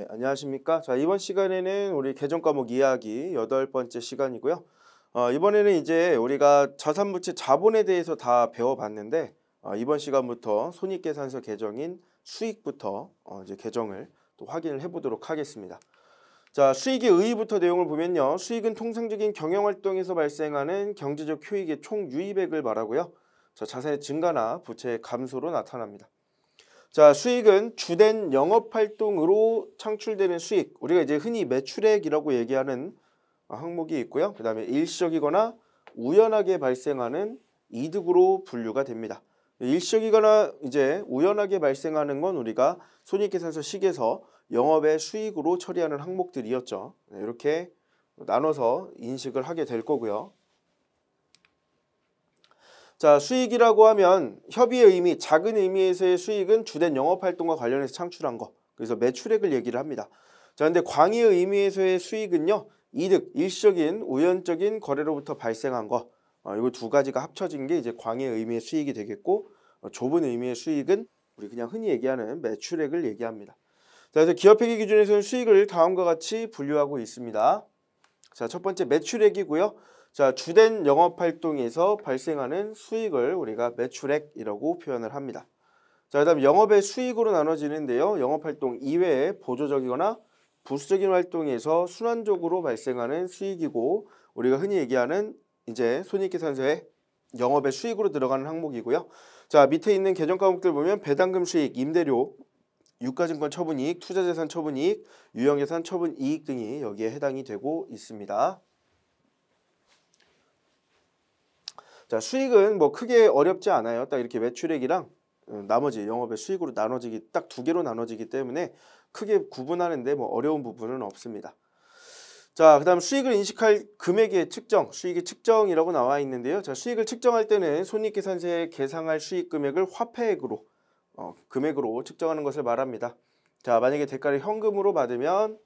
네, 안녕하십니까. 자, 이번 시간에는 우리 개정 과목 이야기 여덟 번째 시간이고요. 어, 이번에는 이제 우리가 자산부채 자본에 대해서 다 배워봤는데 어, 이번 시간부터 손익계산서 개정인 수익부터 어, 이제 개정을 또 확인을 해보도록 하겠습니다. 자, 수익의 의의부터 내용을 보면요. 수익은 통상적인 경영활동에서 발생하는 경제적 효익의 총 유입액을 말하고요. 자, 자산의 증가나 부채의 감소로 나타납니다. 자, 수익은 주된 영업 활동으로 창출되는 수익. 우리가 이제 흔히 매출액이라고 얘기하는 항목이 있고요. 그다음에 일시적이거나 우연하게 발생하는 이득으로 분류가 됩니다. 일시적이거나 이제 우연하게 발생하는 건 우리가 손익계산서 식에서 영업의 수익으로 처리하는 항목들이었죠. 네, 이렇게 나눠서 인식을 하게 될 거고요. 자, 수익이라고 하면 협의의 의미, 작은 의미에서의 수익은 주된 영업활동과 관련해서 창출한 거. 그래서 매출액을 얘기를 합니다. 자, 근데 광의의 의미에서의 수익은요. 이득, 일시적인, 우연적인 거래로부터 발생한 거. 어, 이거 두 가지가 합쳐진 게 이제 광의의 의미의 수익이 되겠고 어, 좁은 의미의 수익은 우리 그냥 흔히 얘기하는 매출액을 얘기합니다. 자, 그래서 기업회계 기준에서는 수익을 다음과 같이 분류하고 있습니다. 자, 첫 번째 매출액이고요. 자, 주된 영업 활동에서 발생하는 수익을 우리가 매출액이라고 표현을 합니다. 자, 그다음 영업의 수익으로 나눠지는데요. 영업 활동 이외에 보조적이거나 부수적인 활동에서 순환적으로 발생하는 수익이고 우리가 흔히 얘기하는 이제 손익계산서에 영업의 수익으로 들어가는 항목이고요. 자, 밑에 있는 계정 과목들 보면 배당금 수익, 임대료, 유가증권 처분이익, 투자재산 처분이익, 유형재산 처분이익 등이 여기에 해당이 되고 있습니다. 자, 수익은 뭐 크게 어렵지 않아요. 딱 이렇게 매출액이랑 어, 나머지 영업의 수익으로 나눠지기 딱 두 개로 나눠지기 때문에 크게 구분하는데 뭐 어려운 부분은 없습니다. 자, 그다음 수익을 인식할 금액의 측정, 수익의 측정이라고 나와 있는데요. 자, 수익을 측정할 때는 손익계산서에 계상할 수익 금액을 화폐액으로 어, 금액으로 측정하는 것을 말합니다. 자, 만약에 대가를 현금으로 받으면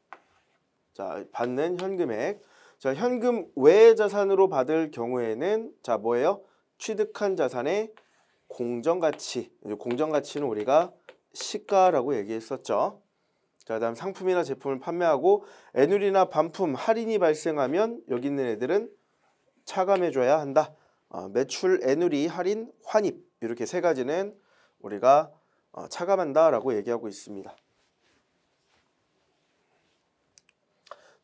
자, 받는 현금액 자, 현금 외 자산으로 받을 경우에는 자, 뭐예요? 취득한 자산의 공정가치. 공정가치는 우리가 시가라고 얘기했었죠. 자, 다음 상품이나 제품을 판매하고 애누리나 반품, 할인이 발생하면 여기 있는 애들은 차감해줘야 한다. 어, 매출, 애누리, 할인, 환입 이렇게 세 가지는 우리가 어, 차감한다라고 얘기하고 있습니다.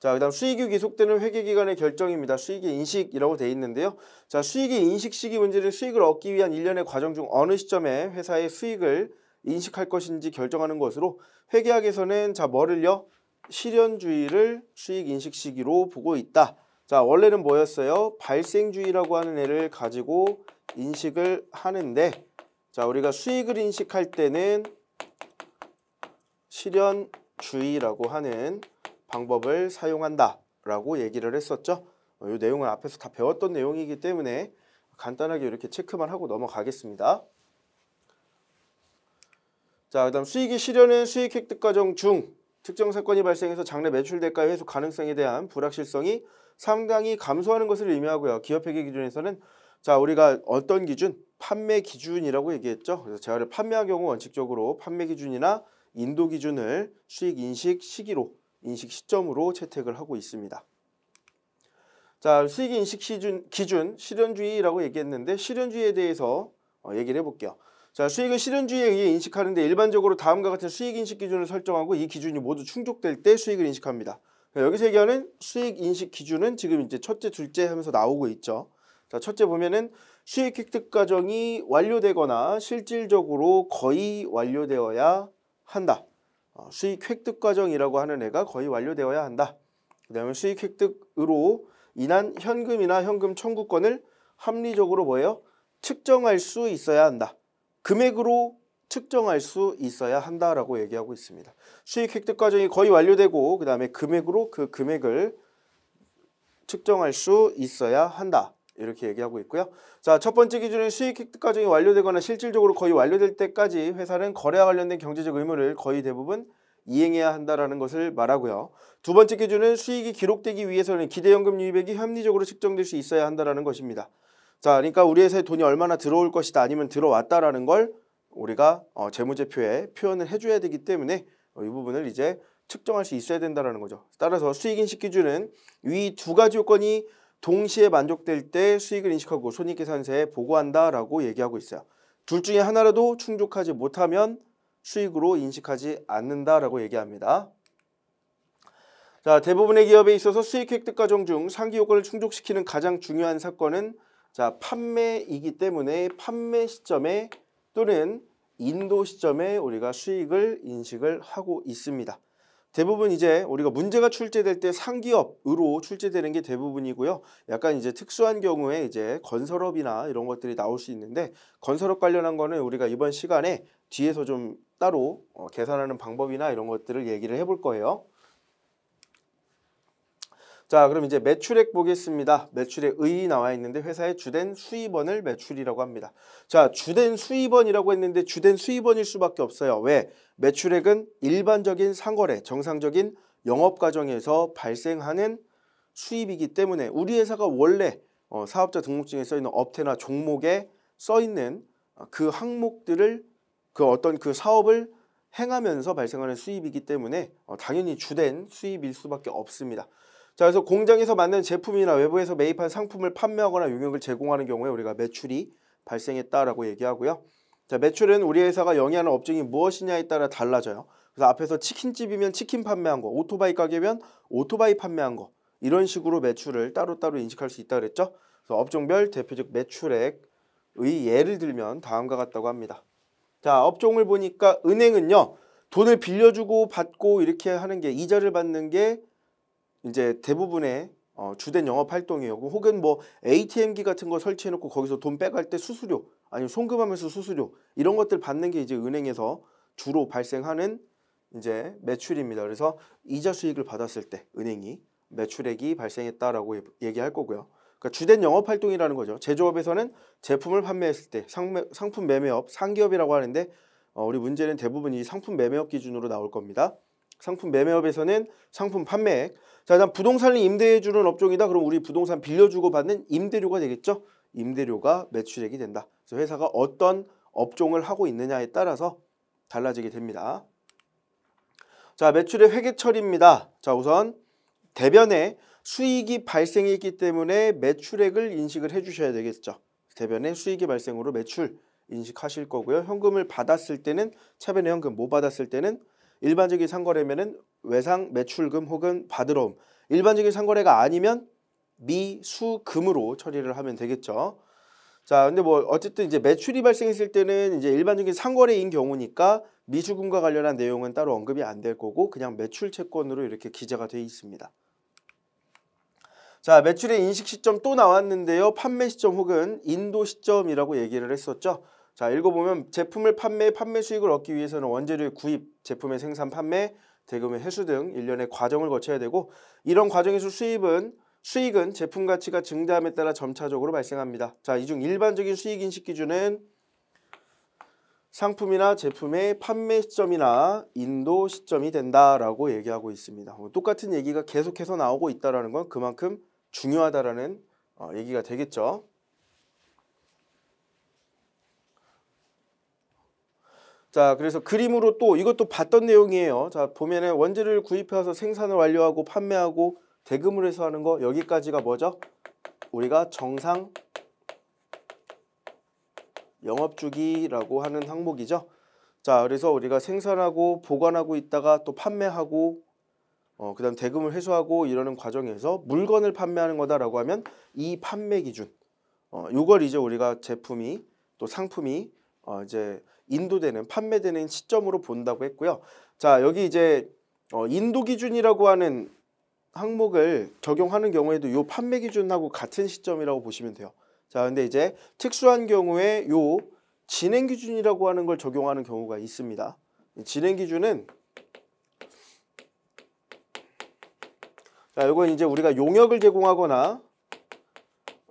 자, 그다음 수익이 계속되는 회계 기관의 결정입니다. 수익의 인식이라고 돼 있는데요. 자, 수익의 인식 시기 문제는 수익을 얻기 위한 일련의 과정 중 어느 시점에 회사의 수익을 인식할 것인지 결정하는 것으로 회계학에서는 자, 뭐를요? 실현주의를 수익 인식 시기로 보고 있다. 자, 원래는 뭐였어요? 발생주의라고 하는 애를 가지고 인식을 하는데 자, 우리가 수익을 인식할 때는 실현주의라고 하는 방법을 사용한다라고 얘기를 했었죠. 이 어, 내용은 앞에서 다 배웠던 내용이기 때문에 간단하게 이렇게 체크만 하고 넘어가겠습니다. 자, 그 다음 수익이 실현은 수익 획득 과정 중 특정 사건이 발생해서 장래 매출 대가 회수 가능성에 대한 불확실성이 상당히 감소하는 것을 의미하고요. 기업회계 기준에서는 자 우리가 어떤 기준? 판매 기준이라고 얘기했죠. 그래서 재화를 판매할 경우 원칙적으로 판매 기준이나 인도 기준을 수익 인식 시기로 인식 시점으로 채택을 하고 있습니다. 자, 수익 인식 기준, 기준 실현주의라고 얘기했는데 실현주의에 대해서 어, 얘기를 해볼게요. 자, 수익은 실현주의에 의해 인식하는데 일반적으로 다음과 같은 수익 인식 기준을 설정하고 이 기준이 모두 충족될 때 수익을 인식합니다. 그러니까 여기서 얘기하는 수익 인식 기준은 지금 이제 첫째, 둘째 하면서 나오고 있죠. 자, 첫째 보면은 수익 획득 과정이 완료되거나 실질적으로 거의 완료되어야 한다. 어, 수익 획득 과정이라고 하는 해가 거의 완료되어야 한다. 그 다음에 수익 획득으로 인한 현금이나 현금 청구권을 합리적으로 뭐예요? 측정할 수 있어야 한다. 금액으로 측정할 수 있어야 한다라고 얘기하고 있습니다. 수익 획득 과정이 거의 완료되고 그 다음에 금액으로 그 금액을 측정할 수 있어야 한다. 이렇게 얘기하고 있고요. 자, 첫 번째 기준은 수익 획득 과정이 완료되거나 실질적으로 거의 완료될 때까지 회사는 거래와 관련된 경제적 의무를 거의 대부분 이행해야 한다라는 것을 말하고요. 두 번째 기준은 수익이 기록되기 위해서는 기대연금 유입액이 합리적으로 측정될 수 있어야 한다라는 것입니다. 자, 그러니까 우리 회사에 돈이 얼마나 들어올 것이다 아니면 들어왔다라는 걸 우리가 어, 재무제표에 표현을 해줘야 되기 때문에 어, 이 부분을 이제 측정할 수 있어야 된다라는 거죠. 따라서 수익인식 기준은 위 두 가지 요건이 동시에 만족될 때 수익을 인식하고 손익계산서에 보고한다라고 얘기하고 있어요. 둘 중에 하나라도 충족하지 못하면 수익으로 인식하지 않는다라고 얘기합니다. 자, 대부분의 기업에 있어서 수익 획득 과정 중 상기 효과를 충족시키는 가장 중요한 사건은 자, 판매이기 때문에 판매 시점에 또는 인도 시점에 우리가 수익을 인식을 하고 있습니다. 대부분 이제 우리가 문제가 출제될 때 상기업으로 출제되는 게 대부분이고요. 약간 이제 특수한 경우에 이제 건설업이나 이런 것들이 나올 수 있는데 건설업 관련한 거는 우리가 이번 시간에 뒤에서 좀 따로 어, 계산하는 방법이나 이런 것들을 얘기를 해 볼 거예요. 자 그럼 이제 매출액 보겠습니다. 매출액의 나와 있는데 회사의 주된 수입원을 매출이라고 합니다. 자 주된 수입원이라고 했는데 주된 수입원일 수밖에 없어요. 왜? 매출액은 일반적인 상거래, 정상적인 영업과정에서 발생하는 수입이기 때문에 우리 회사가 원래 어, 사업자 등록증에 써있는 업태나 종목에 써있는 어, 그 항목들을 그 어떤 그 사업을 행하면서 발생하는 수입이기 때문에 어, 당연히 주된 수입일 수밖에 없습니다. 자, 그래서 공장에서 만든 제품이나 외부에서 매입한 상품을 판매하거나 용역을 제공하는 경우에 우리가 매출이 발생했다라고 얘기하고요. 자, 매출은 우리 회사가 영위하는 업종이 무엇이냐에 따라 달라져요. 그래서 앞에서 치킨집이면 치킨 판매한 거, 오토바이 가게면 오토바이 판매한 거 이런 식으로 매출을 따로따로 인식할 수 있다 그랬죠. 그래서 업종별 대표적 매출액의 예를 들면 다음과 같다고 합니다. 자, 업종을 보니까 은행은요. 돈을 빌려주고 받고 이렇게 하는 게 이자를 받는 게 이제 대부분의 어, 주된 영업 활동이었고 혹은 뭐 ATM기 같은 거 설치해 놓고 거기서 돈 빼갈 때 수수료 아니면 송금하면서 수수료 이런 것들 받는 게 이제 은행에서 주로 발생하는 이제 매출입니다. 그래서 이자 수익을 받았을 때 은행이 매출액이 발생했다라고 예, 얘기할 거고요. 그러니까 주된 영업 활동이라는 거죠. 제조업에서는 제품을 판매했을 때 상매, 상품 매매업 상기업이라고 하는데 어, 우리 문제는 대부분 이 상품 매매업 기준으로 나올 겁니다. 상품 매매업에서는 상품 판매액 자, 일단 부동산을 임대해 주는 업종이다. 그럼 우리 부동산 빌려주고 받는 임대료가 되겠죠? 임대료가 매출액이 된다. 그래서 회사가 어떤 업종을 하고 있느냐에 따라서 달라지게 됩니다. 자, 매출의 회계처리입니다. 자, 우선 대변에 수익이 발생했기 때문에 매출액을 인식을 해 주셔야 되겠죠. 대변에 수익이 발생으로 매출 인식하실 거고요. 현금을 받았을 때는 차변의 현금, 못 받았을 때는 일반적인 상거래면은 외상 매출금 혹은 받으러옴 일반적인 상거래가 아니면 미수금으로 처리를 하면 되겠죠. 자, 근데 뭐 어쨌든 이제 매출이 발생했을 때는 이제 일반적인 상거래인 경우니까 미수금과 관련한 내용은 따로 언급이 안 될 거고 그냥 매출 채권으로 이렇게 기재가 되어 있습니다. 자, 매출의 인식 시점 또 나왔는데요. 판매 시점 혹은 인도 시점이라고 얘기를 했었죠. 자, 읽어보면 제품을 판매, 판매 수익을 얻기 위해서는 원재료의 구입, 제품의 생산, 판매, 대금의 회수 등 일련의 과정을 거쳐야 되고 이런 과정에서 수입은 수익은 제품 가치가 증대함에 따라 점차적으로 발생합니다. 자, 이 중 일반적인 수익 인식 기준은 상품이나 제품의 판매 시점이나 인도 시점이 된다라고 얘기하고 있습니다. 뭐 똑같은 얘기가 계속해서 나오고 있다는 라건 그만큼 중요하다라는 어, 얘기가 되겠죠. 자, 그래서 그림으로 또 이것도 봤던 내용이에요. 자, 보면은 원재를 료 구입해서 생산을 완료하고 판매하고 대금을 해서 하는 거 여기까지가 뭐죠? 우리가 정상 영업 주기라고 하는 항목이죠. 자, 그래서 우리가 생산하고 보관하고 있다가 또 판매하고 어, 그다음 대금을 회수하고 이러는 과정에서 물건을 판매하는 거다라고 하면 이 판매 기준. 어, 요걸 이제 우리가 제품이 또 상품이 어, 이제 인도되는 판매되는 시점으로 본다고 했고요. 자 여기 이제 어, 인도 기준이라고 하는 항목을 적용하는 경우에도 요 판매 기준하고 같은 시점이라고 보시면 돼요. 자 근데 이제 특수한 경우에 요 진행 기준이라고 하는 걸 적용하는 경우가 있습니다. 진행 기준은 자 이건 이제 우리가 용역을 제공하거나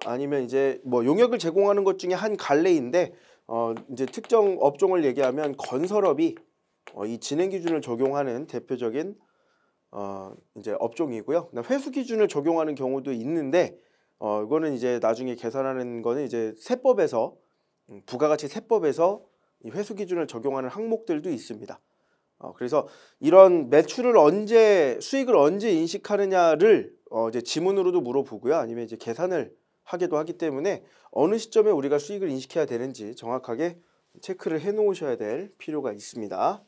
아니면 이제 뭐 용역을 제공하는 것 중에 한 갈래인데 어, 이제 특정 업종을 얘기하면 건설업이 어, 이 진행 기준을 적용하는 대표적인 어, 이제 업종이고요. 회수 기준을 적용하는 경우도 있는데 어, 이거는 이제 나중에 계산하는 거는 이제 세법에서 음, 부가가치 세법에서 이 회수 기준을 적용하는 항목들도 있습니다. 어, 그래서 이런 매출을 언제 수익을 언제 인식하느냐를 어, 이제 지문으로도 물어보고요. 아니면 이제 계산을 하기도 하기 때문에 어느 시점에 우리가 수익을 인식해야 되는지 정확하게 체크를 해 놓으셔야 될 필요가 있습니다.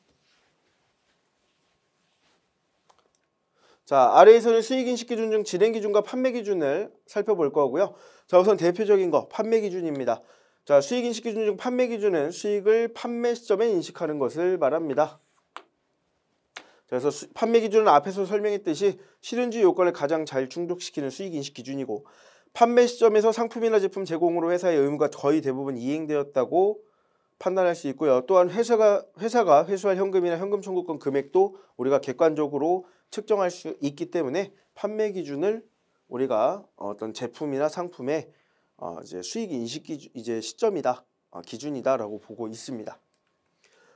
자, 아래에서는 수익인식 기준 중 진행 기준과 판매 기준을 살펴볼 거고요. 자, 우선 대표적인 거 판매 기준입니다. 자, 수익인식 기준 중 판매 기준은 수익을 판매 시점에 인식하는 것을 말합니다. 자, 그래서 수, 판매 기준은 앞에서 설명했듯이 실현주 요건을 가장 잘 충족시키는 수익인식 기준이고 판매 시점에서 상품이나 제품 제공으로 회사의 의무가 거의 대부분 이행되었다고 판단할 수 있고요. 또한 회사가 회사가 회수할 현금이나 현금 청구권 금액도 우리가 객관적으로 측정할 수 있기 때문에 판매 기준을 우리가 어떤 제품이나 상품의 어 이제 수익 인식 기준 이제 시점이다 어 기준이다라고 보고 있습니다.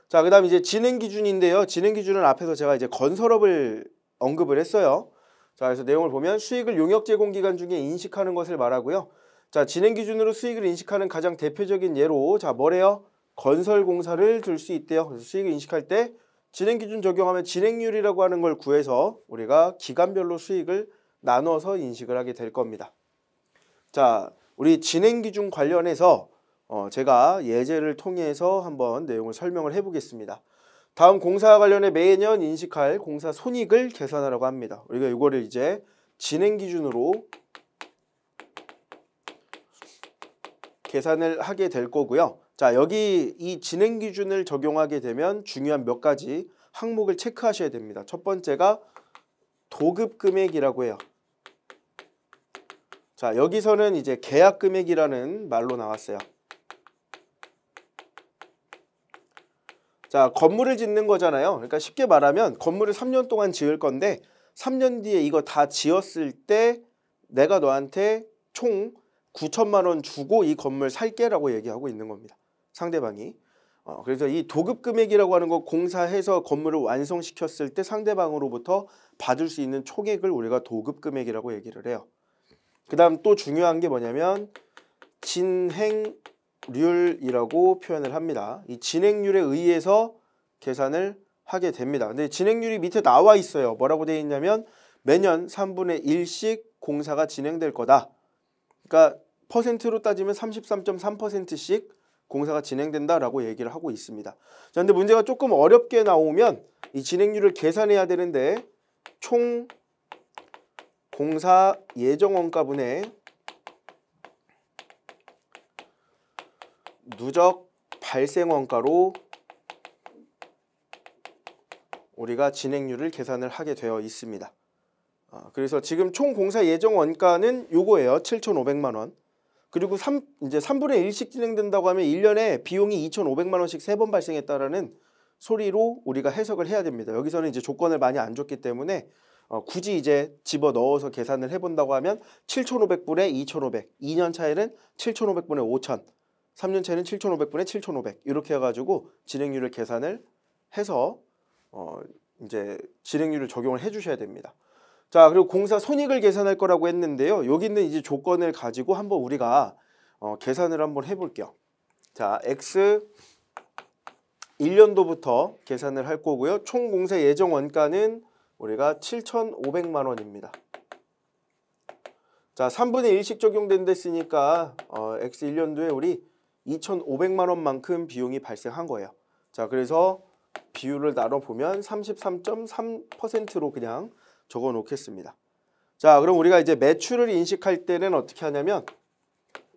자 그다음 이제 진행 기준인데요. 진행 기준은 앞에서 제가 이제 건설업을 언급을 했어요. 자, 그래서 내용을 보면 수익을 용역 제공 기간 중에 인식하는 것을 말하고요. 자, 진행 기준으로 수익을 인식하는 가장 대표적인 예로 자, 뭐래요? 건설 공사를 들 수 있대요. 그래서 수익을 인식할 때 진행 기준 적용하면 진행률이라고 하는 걸 구해서 우리가 기간별로 수익을 나눠서 인식을 하게 될 겁니다. 자, 우리 진행 기준 관련해서 어, 제가 예제를 통해서 한번 내용을 설명을 해 보겠습니다. 다음 공사와 관련해 매년 인식할 공사 손익을 계산하라고 합니다. 우리가 이거를 이제 진행 기준으로 계산을 하게 될 거고요. 자 여기 이 진행 기준을 적용하게 되면 중요한 몇 가지 항목을 체크하셔야 됩니다. 첫 번째가 도급 금액이라고 해요. 자 여기서는 이제 계약 금액이라는 말로 나왔어요. 자, 건물을 짓는 거잖아요. 그러니까 쉽게 말하면 건물을 3년 동안 지을 건데 3년 뒤에 이거 다 지었을 때 내가 너한테 총 9천만 원 주고 이 건물 살게라고 얘기하고 있는 겁니다. 상대방이. 어, 그래서 이 도급 금액이라고 하는 거 공사해서 건물을 완성시켰을 때 상대방으로부터 받을 수 있는 총액을 우리가 도급 금액이라고 얘기를 해요. 그 다음 또 중요한 게 뭐냐면 진행 률이라고 표현을 합니다. 이 진행률에 의해서 계산을 하게 됩니다. 근데 진행률이 밑에 나와 있어요. 뭐라고 되어 있냐면 매년 3분의 1씩 공사가 진행될 거다. 그러니까 퍼센트로 따지면 33.3%씩 공사가 진행된다라고 얘기를 하고 있습니다. 자, 근데 문제가 조금 어렵게 나오면 이 진행률을 계산해야 되는데 총 공사 예정원가분의 누적 발생 원가로 우리가 진행률을 계산을 하게 되어 있습니다. 아, 그래서 지금 총 공사 예정 원가는 요거예요. 7,500만 원. 그리고 3, 이제 3분의 1씩 진행된다고 하면 1년에 비용이 2,500만 원씩 3번 발생했다라는 소리로 우리가 해석을 해야 됩니다. 여기서는 이제 조건을 많이 안 줬기 때문에 어, 굳이 이제 집어 넣어서 계산을 해본다고 하면 7,500분의 2,500, 2년 차에는 7,500분의 5,000, 3년채는 7,500분의 7,500 이렇게 해가지고 진행률을 계산을 해서 어 이제 진행률을 적용을 해주셔야 됩니다. 자 그리고 공사 손익을 계산할 거라고 했는데요. 여기 있는 이제 조건을 가지고 한번 우리가 어 계산을 한번 해볼게요. 자 x 1년도부터 계산을 할 거고요. 총 공사 예정 원가는 우리가 7,500만 원입니다. 자 3분의 1씩 적용된데쓰니까 어, x 1년도에 우리 2,500만 원만큼 비용이 발생한 거예요. 자, 그래서 비율을 나눠보면 33.3%로 그냥 적어 놓겠습니다. 자, 그럼 우리가 이제 매출을 인식할 때는 어떻게 하냐면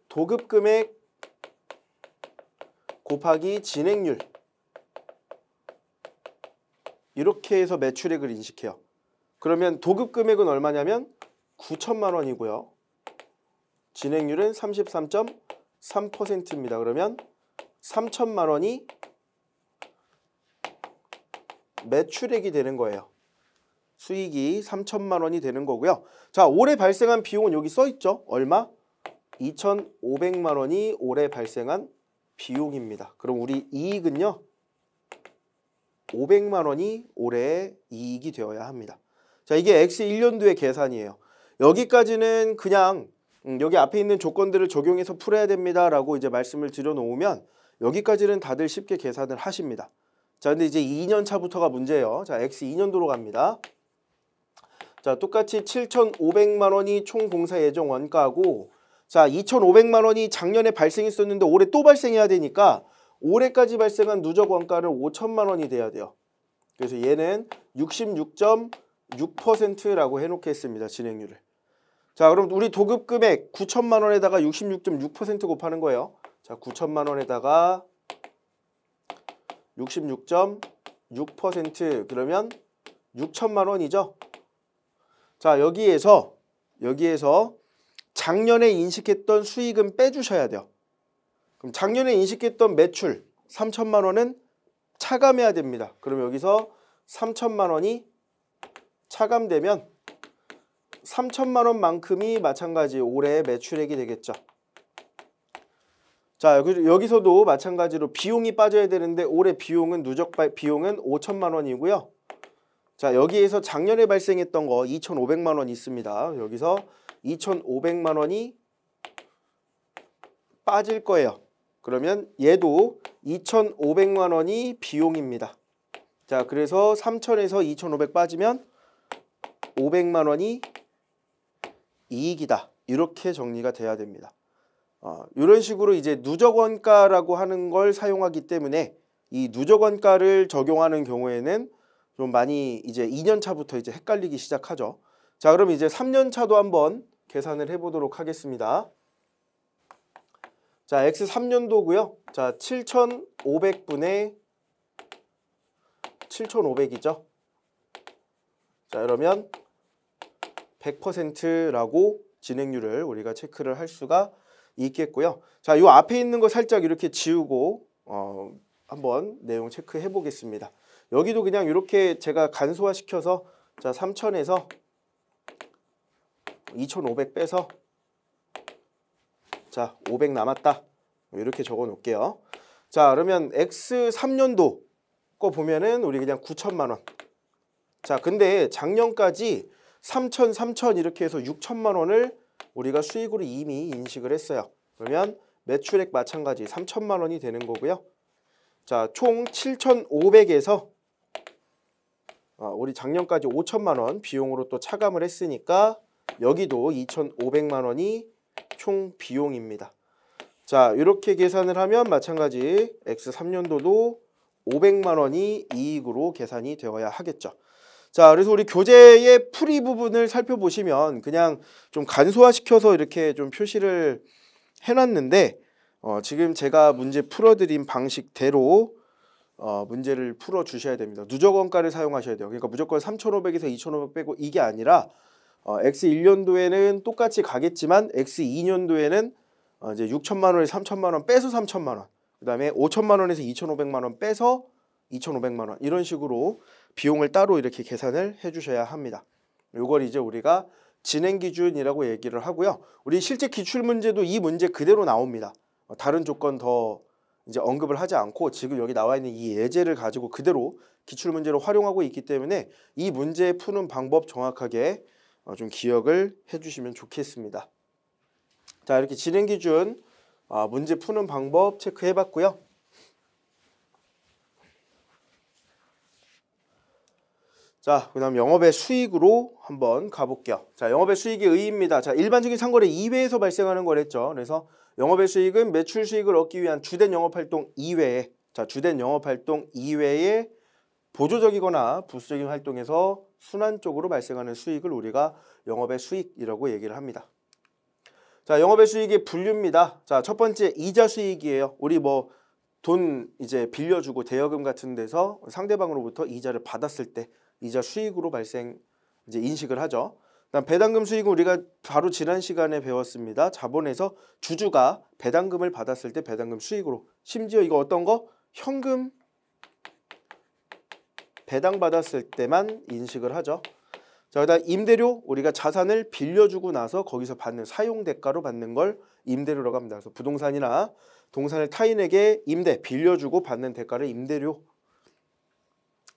도급 금액 곱하기 진행률 이렇게 해서 매출액을 인식해요. 그러면 도급 금액은 얼마냐면 9천만 원이고요. 진행률은 3 3 3%입니다. 그러면 3천만 원이 매출액이 되는 거예요. 수익이 3천만 원이 되는 거고요. 자, 올해 발생한 비용은 여기 써 있죠. 얼마? 2,500만 원이 올해 발생한 비용입니다. 그럼 우리 이익은요. 500만 원이 올해 이익이 되어야 합니다. 자, 이게 X 1년도의 계산이에요. 여기까지는 그냥 음, 여기 앞에 있는 조건들을 적용해서 풀어야 됩니다라고 이제 말씀을 드려놓으면 여기까지는 다들 쉽게 계산을 하십니다. 자, 근데 이제 2년 차부터가 문제예요. 자, X 2년도로 갑니다. 자, 똑같이 7,500만 원이 총 공사 예정 원가고 자, 2,500만 원이 작년에 발생했었는데 올해 또 발생해야 되니까 올해까지 발생한 누적 원가는 5천만 원이 돼야 돼요. 그래서 얘는 66.6%라고 해놓겠습니다. 진행률을. 자 그럼 우리 도급 금액 9천만 원에다가 66.6% 곱하는 거예요. 자 9천만 원에다가 66.6% 그러면 6천만 원이죠. 자 여기에서 여기에서 작년에 인식했던 수익은 빼주셔야 돼요. 그럼 작년에 인식했던 매출 3천만 원은 차감해야 됩니다. 그럼 여기서 3천만 원이 차감되면 3천만 원만큼이 마찬가지 올해 매출액이 되겠죠. 자 여기서도 마찬가지로 비용이 빠져야 되는데 올해 비용은 누적 비용은 5천만 원이고요. 자 여기에서 작년에 발생했던 거 2,500만 원 있습니다. 여기서 2,500만 원이 빠질 거예요. 그러면 얘도 2,500만 원이 비용입니다. 자 그래서 3,000에서 2,500 빠지면 500만 원이 이익이다. 이렇게 정리가 돼야 됩니다. 어, 이런 식으로 이제 누적원가라고 하는 걸 사용하기 때문에 이 누적원가를 적용하는 경우에는 좀 많이 이제 2년차부터 이제 헷갈리기 시작하죠. 자 그럼 이제 3년차도 한번 계산을 해보도록 하겠습니다. 자 X3년도고요. 자 7,500분의 7,500이죠. 자 그러면 100%라고 진행률을 우리가 체크를 할 수가 있겠고요. 자, 요 앞에 있는 거 살짝 이렇게 지우고 어, 한번 내용 체크해 보겠습니다. 여기도 그냥 이렇게 제가 간소화시켜서 자, 3천에서 2,500 빼서 자, 500 남았다. 이렇게 적어 놓을게요. 자, 그러면 X3년도 거 보면은 우리 그냥 9천만 원. 자, 근데 작년까지 3천, 3천 이렇게 해서 6천만 원을 우리가 수익으로 이미 인식을 했어요. 그러면 매출액 마찬가지 3천만 원이 되는 거고요. 자, 총 7,500에서 어, 아, 우리 작년까지 5천만 원 비용으로 또 차감을 했으니까 여기도 2,500만 원이 총 비용입니다. 자, 이렇게 계산을 하면 마찬가지 X3년도도 500만 원이 이익으로 계산이 되어야 하겠죠. 자, 그래서 우리 교재의 풀이 부분을 살펴보시면 그냥 좀 간소화시켜서 이렇게 좀 표시를 해놨는데 어, 지금 제가 문제 풀어드린 방식대로 어, 문제를 풀어주셔야 됩니다. 누적 원가를 사용하셔야 돼요. 그러니까 무조건 3,500에서 2,500 빼고 이게 아니라 어, X1년도에는 똑같이 가겠지만 X2년도에는 어, 이제 6천만 원에서 3천만 원 빼서 3천만 원, 그 다음에 5천만 원에서 2,500만 원 빼서 2,500만 원 이런 식으로 비용을 따로 이렇게 계산을 해주셔야 합니다. 요걸 이제 우리가 진행 기준이라고 얘기를 하고요. 우리 실제 기출 문제도 이 문제 그대로 나옵니다. 어, 다른 조건 더 이제 언급을 하지 않고 지금 여기 나와 있는 이 예제를 가지고 그대로 기출 문제로 활용하고 있기 때문에 이 문제 푸는 방법 정확하게 어, 좀 기억을 해주시면 좋겠습니다. 자 이렇게 진행 기준 아, 문제 푸는 방법 체크해봤고요. 자, 그다음 영업의 수익으로 한번 가볼게요. 자, 영업의 수익이 의입니다. 의 자, 일반적인 상거래 2회에서 발생하는 거랬죠. 그래서 영업의 수익은 매출 수익을 얻기 위한 주된 영업활동 2회에 자, 주된 영업활동 2회에 보조적이거나 부수적인 활동에서 순환적으로 발생하는 수익을 우리가 영업의 수익이라고 얘기를 합니다. 자, 영업의 수익의 분류입니다. 자, 첫 번째 이자 수익이에요. 우리 뭐 돈 이제 빌려주고 대여금 같은 데서 상대방으로부터 이자를 받았을 때 이자 수익으로 발생 이제 인식을 하죠. 그다음 배당금 수익은 우리가 바로 지난 시간에 배웠습니다. 자본에서 주주가 배당금을 받았을 때 배당금 수익으로 심지어 이거 어떤 거 현금 배당 받았을 때만 인식을 하죠. 자, 그다음 임대료 우리가 자산을 빌려주고 나서 거기서 받는 사용 대가로 받는 걸 임대료라고 합니다. 그래서 부동산이나 동산을 타인에게 임대 빌려주고 받는 대가를 임대료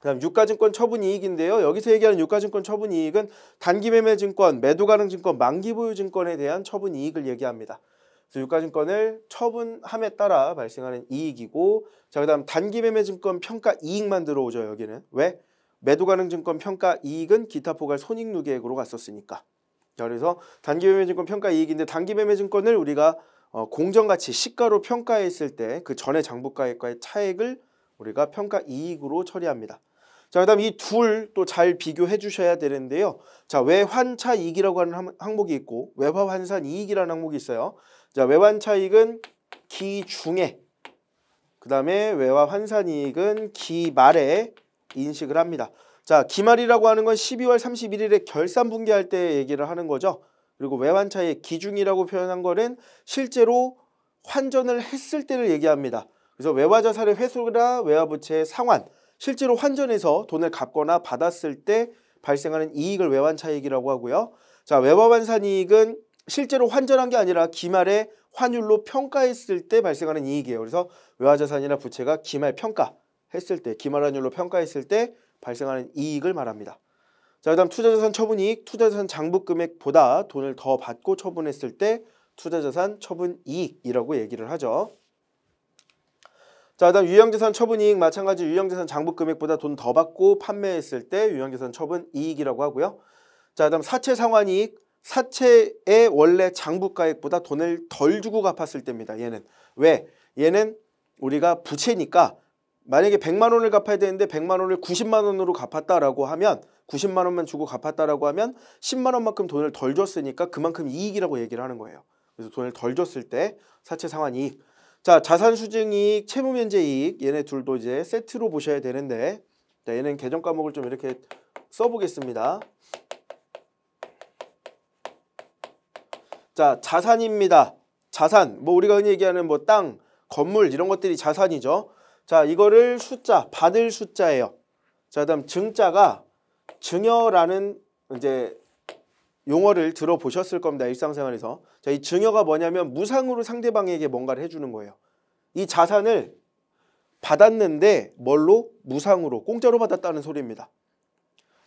그다음 유가증권 처분이익인데요. 여기서 얘기하는 유가증권 처분이익은 단기매매증권, 매도가능증권, 만기보유증권에 대한 처분이익을 얘기합니다. 그래서 유가증권을 처분함에 따라 발생하는 이익이고 자 그다음 단기매매증권 평가 이익만 들어오죠 여기는 왜 매도가능증권 평가 이익은 기타 포괄 손익누계액으로 갔었으니까 자 그래서 단기매매증권 평가 이익인데 단기매매증권을 우리가 어, 공정가치 시가로 평가했을 때 그 전에 장부가액과의 차액을 우리가 평가 이익으로 처리합니다. 자, 그 다음 이 둘 또 잘 비교해 주셔야 되는데요. 자, 외환차 이익이라고 하는 항목이 있고 외화환산 이익이라는 항목이 있어요. 자, 외환차 이익은 기중에 그 다음에 외화환산 이익은 기말에 인식을 합니다. 자, 기말이라고 하는 건 12월 31일에 결산 분기할 때 얘기를 하는 거죠. 그리고 외환차의 기중이라고 표현한 거는 실제로 환전을 했을 때를 얘기합니다. 그래서 외화자산의 회수나 외화부채의 상환 실제로 환전해서 돈을 갚거나 받았을 때 발생하는 이익을 외환 차익이라고 하고요. 자, 외화환산 이익은 실제로 환전한 게 아니라 기말에 환율로 평가했을 때 발생하는 이익이에요. 그래서 외화자산이나 부채가 기말 평가했을 때, 기말 환율로 평가했을 때 발생하는 이익을 말합니다. 자, 그다음 투자자산 처분 이익, 투자자산 장부 금액보다 돈을 더 받고 처분했을 때 투자자산 처분 이익이라고 얘기를 하죠. 자, 그다음 유형재산 처분 이익 마찬가지 유형재산 장부 금액보다 돈 더 받고 판매했을 때 유형재산 처분 이익이라고 하고요. 자, 그다음 사채 상환 이익 사채의 원래 장부가액보다 돈을 덜 주고 갚았을 때입니다. 얘는 왜? 얘는 우리가 부채니까 만약에 100만 원을 갚아야 되는데 100만 원을 90만 원으로 갚았다라고 하면 90만 원만 주고 갚았다라고 하면 10만 원만큼 돈을 덜 줬으니까 그만큼 이익이라고 얘기를 하는 거예요. 그래서 돈을 덜 줬을 때 사채 상환 이익 자, 자산 수증 이익, 채무 면제 이익 얘네 둘도 이제 세트로 보셔야 되는데 자, 얘는 계정 과목을 좀 이렇게 써보겠습니다. 자, 자산입니다. 자산, 뭐 우리가 흔히 얘기하는 뭐 땅, 건물 이런 것들이 자산이죠. 자, 이거를 숫자, 받을 숫자예요. 자, 그다음 증자가 증여라는 이제 용어를 들어보셨을 겁니다. 일상생활에서. 자, 이 증여가 뭐냐면 무상으로 상대방에게 뭔가를 해주는 거예요. 이 자산을 받았는데 뭘로? 무상으로, 공짜로 받았다는 소리입니다.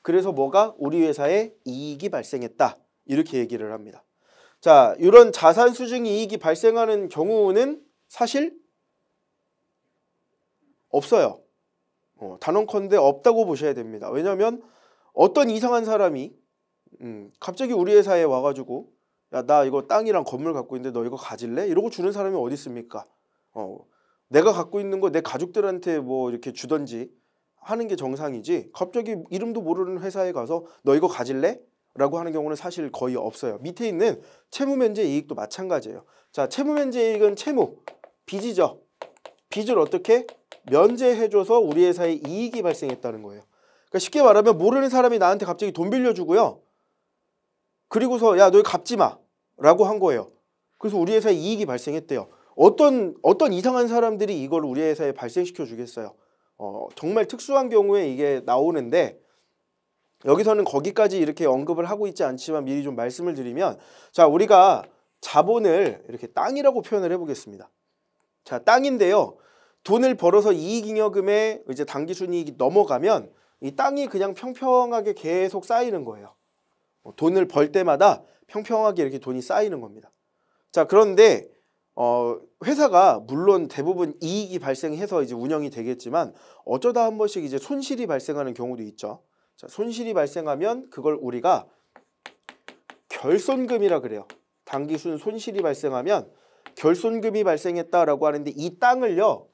그래서 뭐가 우리 회사에 이익이 발생했다. 이렇게 얘기를 합니다. 자, 이런 자산 수증 이익이 발생하는 경우는 사실 없어요. 어, 단언컨대 없다고 보셔야 됩니다. 왜냐하면 어떤 이상한 사람이 음, 갑자기 우리 회사에 와가지고 야나 이거 땅이랑 건물 갖고 있는데 너 이거 가질래? 이러고 주는 사람이 어디 있습니까? 어, 내가 갖고 있는 거 내 가족들한테 뭐 이렇게 주던지 하는 게 정상이지 갑자기 이름도 모르는 회사에 가서 너 이거 가질래? 라고 하는 경우는 사실 거의 없어요. 밑에 있는 채무 면제 이익도 마찬가지예요. 자, 채무 면제 이익은 채무, 빚이죠. 빚을 어떻게 면제해줘서 우리 회사에 이익이 발생했다는 거예요. 그러니까 쉽게 말하면 모르는 사람이 나한테 갑자기 돈 빌려주고요. 그리고서 야, 너희 갚지 마. 라고 한 거예요. 그래서 우리 회사에 이익이 발생했대요. 어떤, 어떤 이상한 사람들이 이걸 우리 회사에 발생시켜 주겠어요. 어, 정말 특수한 경우에 이게 나오는데 여기서는 거기까지 이렇게 언급을 하고 있지 않지만 미리 좀 말씀을 드리면 자, 우리가 자본을 이렇게 땅이라고 표현을 해보겠습니다. 자, 땅인데요. 돈을 벌어서 이익잉여금에 이제 당기순이익이 넘어가면 이 땅이 그냥 평평하게 계속 쌓이는 거예요. 뭐 돈을 벌 때마다 평평하게 이렇게 돈이 쌓이는 겁니다. 자 그런데 어, 회사가 물론 대부분 이익이 발생해서 이제 운영이 되겠지만 어쩌다 한 번씩 이제 손실이 발생하는 경우도 있죠. 자, 손실이 발생하면 그걸 우리가 결손금이라 그래요. 당기순 손실이 발생하면 결손금이 발생했다라고 하는데 이 땅을요.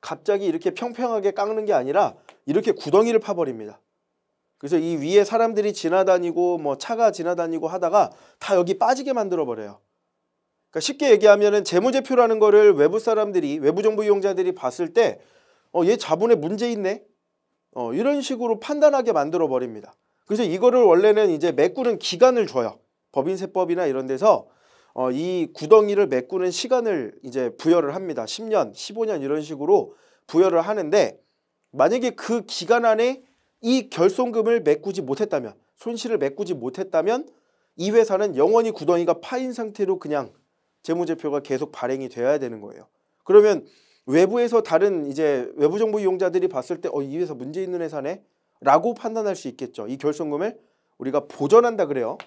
갑자기 이렇게 평평하게 깎는 게 아니라 이렇게 구덩이를 파버립니다. 그래서 이 위에 사람들이 지나다니고 뭐 차가 지나다니고 하다가 다 여기 빠지게 만들어 버려요. 그러니까 쉽게 얘기하면은 재무제표라는 거를 외부 사람들이 외부 정부 이용자들이 봤을 때 어, 얘 자본에 문제 있네. 어, 이런 식으로 판단하게 만들어 버립니다. 그래서 이거를 원래는 이제 메꾸는 기간을 줘요. 법인세법이나 이런 데서 어, 이 구덩이를 메꾸는 시간을 이제 부여를 합니다. 10년, 15년 이런 식으로 부여를 하는데 만약에 그 기간 안에 이 결손금을 메꾸지 못했다면 손실을 메꾸지 못했다면 이 회사는 영원히 구덩이가 파인 상태로 그냥 재무제표가 계속 발행이 되어야 되는 거예요. 그러면 외부에서 다른 이제 외부 정보 이용자들이 봤을 때 어 이 회사 문제 있는 회사네 라고 판단할 수 있겠죠. 이 결손금을 우리가 보전한다 그래요.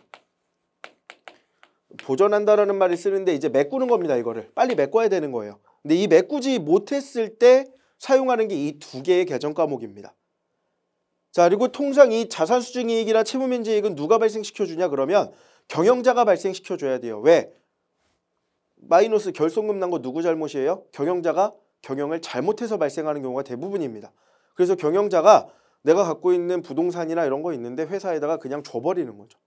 보전한다라는 말을 쓰는데 이제 메꾸는 겁니다. 이거를 빨리 메꿔야 되는 거예요. 근데 이 메꾸지 못했을 때 사용하는 게 이 두 개의 계정 과목입니다. 자 그리고 통상 이 자산수증이익이나 채무면제익은 누가 발생시켜주냐 그러면 경영자가 발생시켜줘야 돼요. 왜? 마이너스 결손금 난 거 누구 잘못이에요? 경영자가 경영을 잘못해서 발생하는 경우가 대부분입니다. 그래서 경영자가 내가 갖고 있는 부동산이나 이런 거 있는데 회사에다가 그냥 줘버리는 거죠.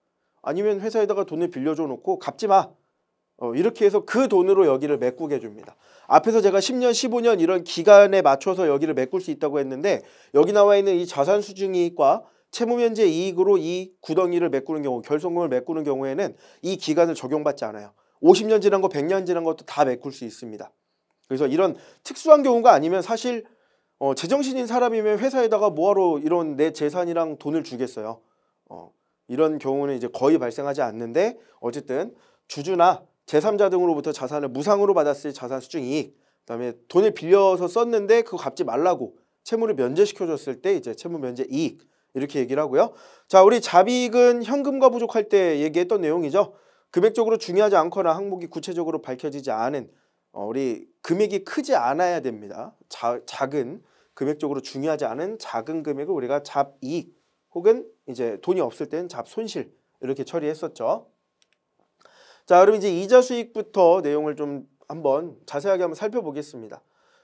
아니면 회사에다가 돈을 빌려줘 놓고 갚지 마. 어, 이렇게 해서 그 돈으로 여기를 메꾸게 해줍니다. 앞에서 제가 10년, 15년 이런 기간에 맞춰서 여기를 메꿀 수 있다고 했는데 여기 나와 있는 이 자산 수증이익과 채무면제 이익으로 이 구덩이를 메꾸는 경우, 결손금을 메꾸는 경우에는 이 기간을 적용받지 않아요. 50년 지난 거, 100년 지난 것도 다 메꿀 수 있습니다. 그래서 이런 특수한 경우가 아니면 사실 어, 제정신인 사람이면 회사에다가 뭐하러 이런 내 재산이랑 돈을 주겠어요. 어, 이런 경우는 이제 거의 발생하지 않는데 어쨌든 주주나 제3자 등으로부터 자산을 무상으로 받았을 자산 수증이익 그다음에 돈을 빌려서 썼는데 그거 갚지 말라고 채무를 면제시켜줬을 때 이제 채무 면제 이익 이렇게 얘기를 하고요. 자 우리 자비익은 현금과 부족할 때 얘기했던 내용이죠. 금액적으로 중요하지 않거나 항목이 구체적으로 밝혀지지 않은 어, 우리 금액이 크지 않아야 됩니다. 자, 작은 금액적으로 중요하지 않은 작은 금액을 우리가 잡이익 혹은 이제 돈이 없을 땐 잡손실 이렇게 처리했었죠. 자, 그럼 이제 이자 수익부터 내용을 좀 한번 자세하게 한번 살펴보겠습니다.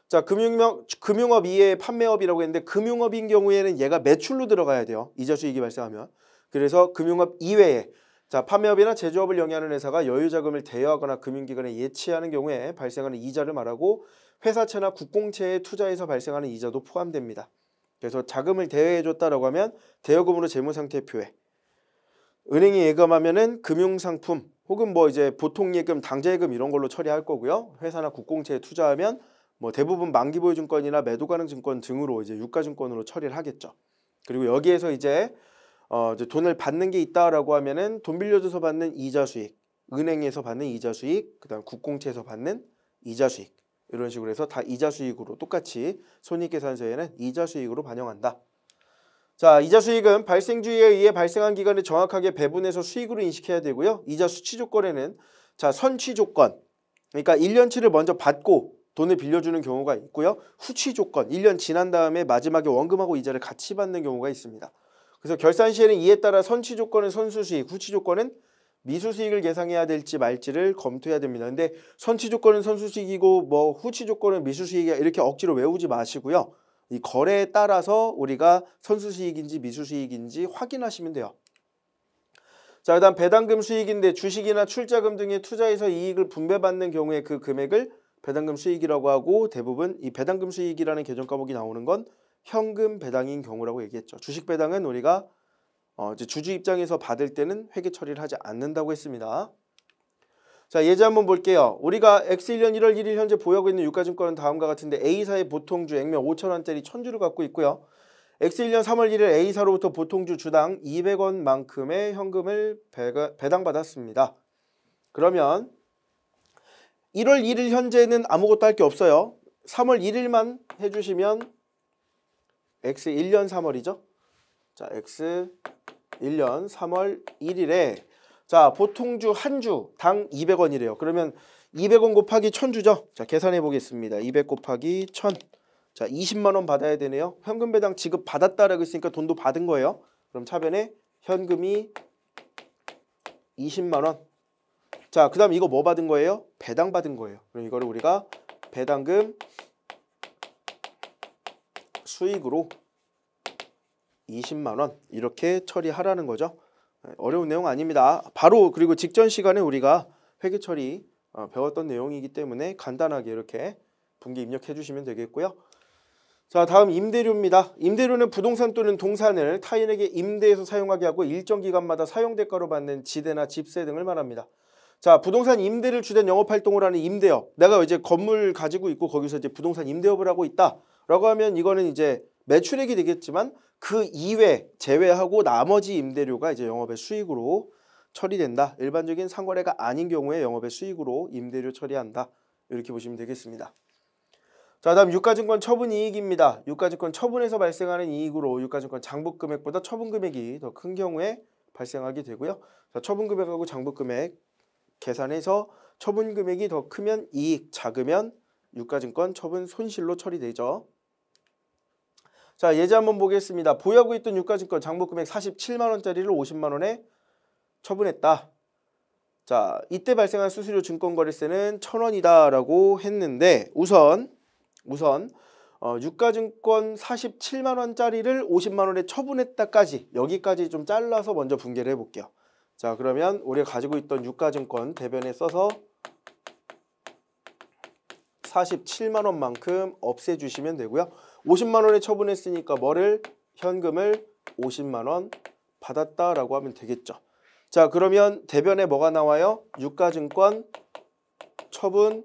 자, 금융업, 금융업 이외에 판매업이라고 했는데 금융업인 경우에는 얘가 매출로 들어가야 돼요. 이자 수익이 발생하면. 그래서 금융업 이외에 자, 판매업이나 제조업을 영위하는 회사가 여유자금을 대여하거나 금융기관에 예치하는 경우에 발생하는 이자를 말하고 회사채나 국공채에 투자해서 발생하는 이자도 포함됩니다. 그래서 자금을 대여해줬다라고 하면 대여금으로 재무상태표에 은행이 예금하면은 금융상품 혹은 뭐 이제 보통 예금, 당좌 예금 이런 걸로 처리할 거고요. 회사나 국공채에 투자하면 뭐 대부분 만기 보유 증권이나 매도 가능 증권 등으로 이제 유가 증권으로 처리를 하겠죠. 그리고 여기에서 이제 어 이제 돈을 받는 게 있다라고 하면은 돈 빌려줘서 받는 이자 수익, 은행에서 받는 이자 수익, 그다음 국공채에서 받는 이자 수익 이런 식으로 해서 다 이자 수익으로 똑같이 손익계산서에는 이자 수익으로 반영한다. 자, 이자 수익은 발생주의에 의해 발생한 기간을 정확하게 배분해서 수익으로 인식해야 되고요. 이자 수취 조건에는 자, 선취 조건. 그러니까 1년치를 먼저 받고 돈을 빌려주는 경우가 있고요. 후취 조건. 1년 지난 다음에 마지막에 원금하고 이자를 같이 받는 경우가 있습니다. 그래서 결산 시에는 이에 따라 선취 조건은 선수 수익, 후취 조건은 미수 수익을 계상해야 될지 말지를 검토해야 됩니다. 근데 선취 조건은 선수 수익이고 뭐 후취 조건은 미수 수익이야 이렇게 억지로 외우지 마시고요. 이 거래에 따라서 우리가 선수 수익인지 미수 수익인지 확인하시면 돼요. 자, 그다음 배당금 수익인데 주식이나 출자금 등의 투자에서 이익을 분배받는 경우에 그 금액을 배당금 수익이라고 하고 대부분 이 배당금 수익이라는 계정 과목이 나오는 건 현금 배당인 경우라고 얘기했죠. 주식 배당은 우리가 어, 이제 주주 입장에서 받을 때는 회계 처리를 하지 않는다고 했습니다. 자 예제 한번 볼게요. 우리가 X1년 1월 1일 현재 보유하고 있는 유가증권은 다음과 같은데 A사의 보통주 액면 5천원짜리 천주를 갖고 있고요. X1년 3월 1일 A사로부터 보통주 주당 200원만큼의 현금을 배당받았습니다. 그러면 1월 1일 현재는 아무것도 할 게 없어요. 3월 1일만 해주시면 X1년 3월이죠. 자, X1년 3월 1일에 자, 보통주 한 주 당 200원이래요. 그러면 200원 곱하기 1000주죠. 자, 계산해 보겠습니다. 200 곱하기 1000. 자, 20만 원 받아야 되네요. 현금 배당 지급 받았다라고 했으니까 돈도 받은 거예요. 그럼 차변에 현금이 20만 원. 자, 그다음 이거 뭐 받은 거예요? 배당 받은 거예요. 그럼 이거를 우리가 배당금 수익으로 20만 원 이렇게 처리하라는 거죠. 어려운 내용 아닙니다. 바로 그리고 직전 시간에 우리가 회계 처리 어, 배웠던 내용이기 때문에 간단하게 이렇게 분기 입력해 주시면 되겠고요. 자 다음 임대료입니다. 임대료는 부동산 또는 동산을 타인에게 임대해서 사용하게 하고 일정 기간마다 사용대가로 받는 지대나 집세 등을 말합니다. 자 부동산 임대를 주된 영업활동을 하는 임대업 내가 이제 건물 가지고 있고 거기서 이제 부동산 임대업을 하고 있다라고 하면 이거는 이제 매출액이 되겠지만 그 이외 제외하고 나머지 임대료가 이제 영업의 수익으로 처리된다. 일반적인 상거래가 아닌 경우에 영업의 수익으로 임대료 처리한다. 이렇게 보시면 되겠습니다. 자 다음 유가증권 처분이익입니다. 유가증권 처분에서 발생하는 이익으로 유가증권 장부금액보다 처분금액이 더 큰 경우에 발생하게 되고요. 자, 처분금액하고 장부금액 계산해서 처분금액이 더 크면 이익, 작으면 유가증권 처분 손실로 처리되죠. 자 예제 한번 보겠습니다. 보유하고 있던 유가증권 장부금액 47만원짜리를 50만원에 처분했다. 자 이때 발생한 수수료 증권거래세는 1 0 0 0원이다 라고 했는데 우선 우선 어, 유가증권 47만원짜리를 50만원에 처분했다까지 여기까지 좀 잘라서 먼저 분개를 해볼게요. 자 그러면 우리가 가지고 있던 유가증권 대변에 써서 47만원만큼 없애주시면 되고요. 50만 원에 처분했으니까 뭐를 현금을 50만 원 받았다라고 하면 되겠죠. 자 그러면 대변에 뭐가 나와요? 유가증권 처분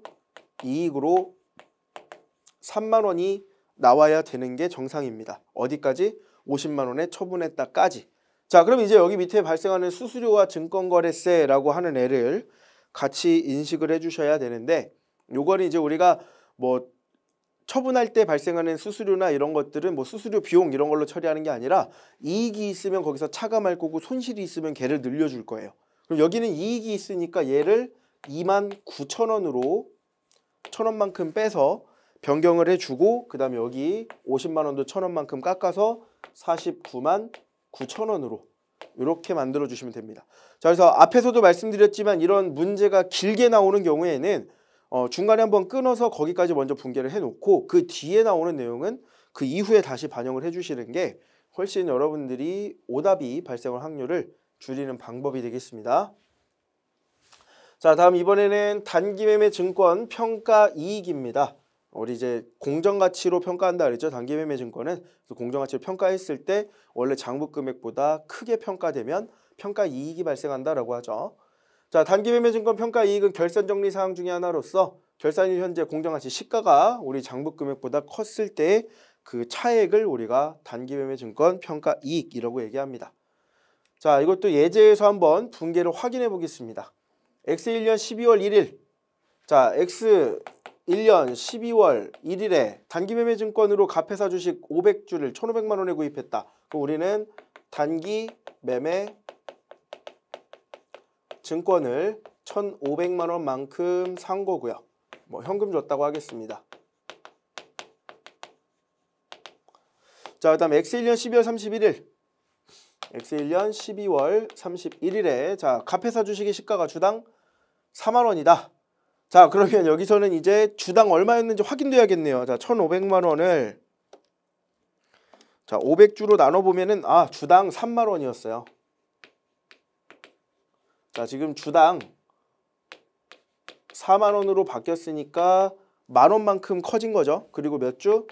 이익으로 3만 원이 나와야 되는 게 정상입니다. 어디까지? 50만 원에 처분했다까지. 자 그럼 이제 여기 밑에 발생하는 수수료와 증권거래세라고 하는 애를 같이 인식을 해주셔야 되는데 요거는 이제 우리가 뭐 처분할 때 발생하는 수수료나 이런 것들은 뭐 수수료 비용 이런 걸로 처리하는 게 아니라 이익이 있으면 거기서 차감할 거고 손실이 있으면 걔를 늘려줄 거예요. 그럼 여기는 이익이 있으니까 얘를 2만 9천 원으로 천 원만큼 빼서 변경을 해주고 그 다음에 여기 50만 원도 천 원만큼 깎아서 49만 9천 원으로 이렇게 만들어 주시면 됩니다. 자 그래서 앞에서도 말씀드렸지만 이런 문제가 길게 나오는 경우에는 어, 중간에 한번 끊어서 거기까지 먼저 분개를 해놓고 그 뒤에 나오는 내용은 그 이후에 다시 반영을 해주시는 게 훨씬 여러분들이 오답이 발생할 확률을 줄이는 방법이 되겠습니다. 자 다음 이번에는 단기매매 증권 평가 이익입니다. 어, 우리 이제 공정가치로 평가한다 그랬죠. 단기매매 증권은 그 공정가치로 평가했을 때 원래 장부 금액보다 크게 평가되면 평가 이익이 발생한다라고 하죠. 자, 단기 매매증권 평가 이익은 결산 정리 사항 중에 하나로서 결산이 현재 공정한시 시가가 우리 장부 금액보다 컸을 때 그 차액을 우리가 단기 매매증권 평가 이익이라고 얘기합니다. 자, 이것도 예제에서 한번 분계를 확인해 보겠습니다. X1년 12월 1일 자, X 1년 12월 1일에 단기 매매 증권으로 가회사 주식 500주를 1,500만 원에 구입했다. 우리는 단기 매매 증권을 1,500만 원만큼 산 거고요. 뭐 현금 줬다고 하겠습니다. 자, 그다음 X1년 12월 31일 X1년 12월 31일에 자, 카페사 주식의 시가가 주당 4만 원이다. 자, 그러면 여기서는 이제 주당 얼마였는지 확인돼야겠네요. 자, 1,500만 원을 자, 500주로 나눠 보면은 아, 주당 3만 원이었어요. 자, 지금 주당 4만 원으로 바뀌었으니까 만 원만큼 커진 거죠. 그리고 몇 주?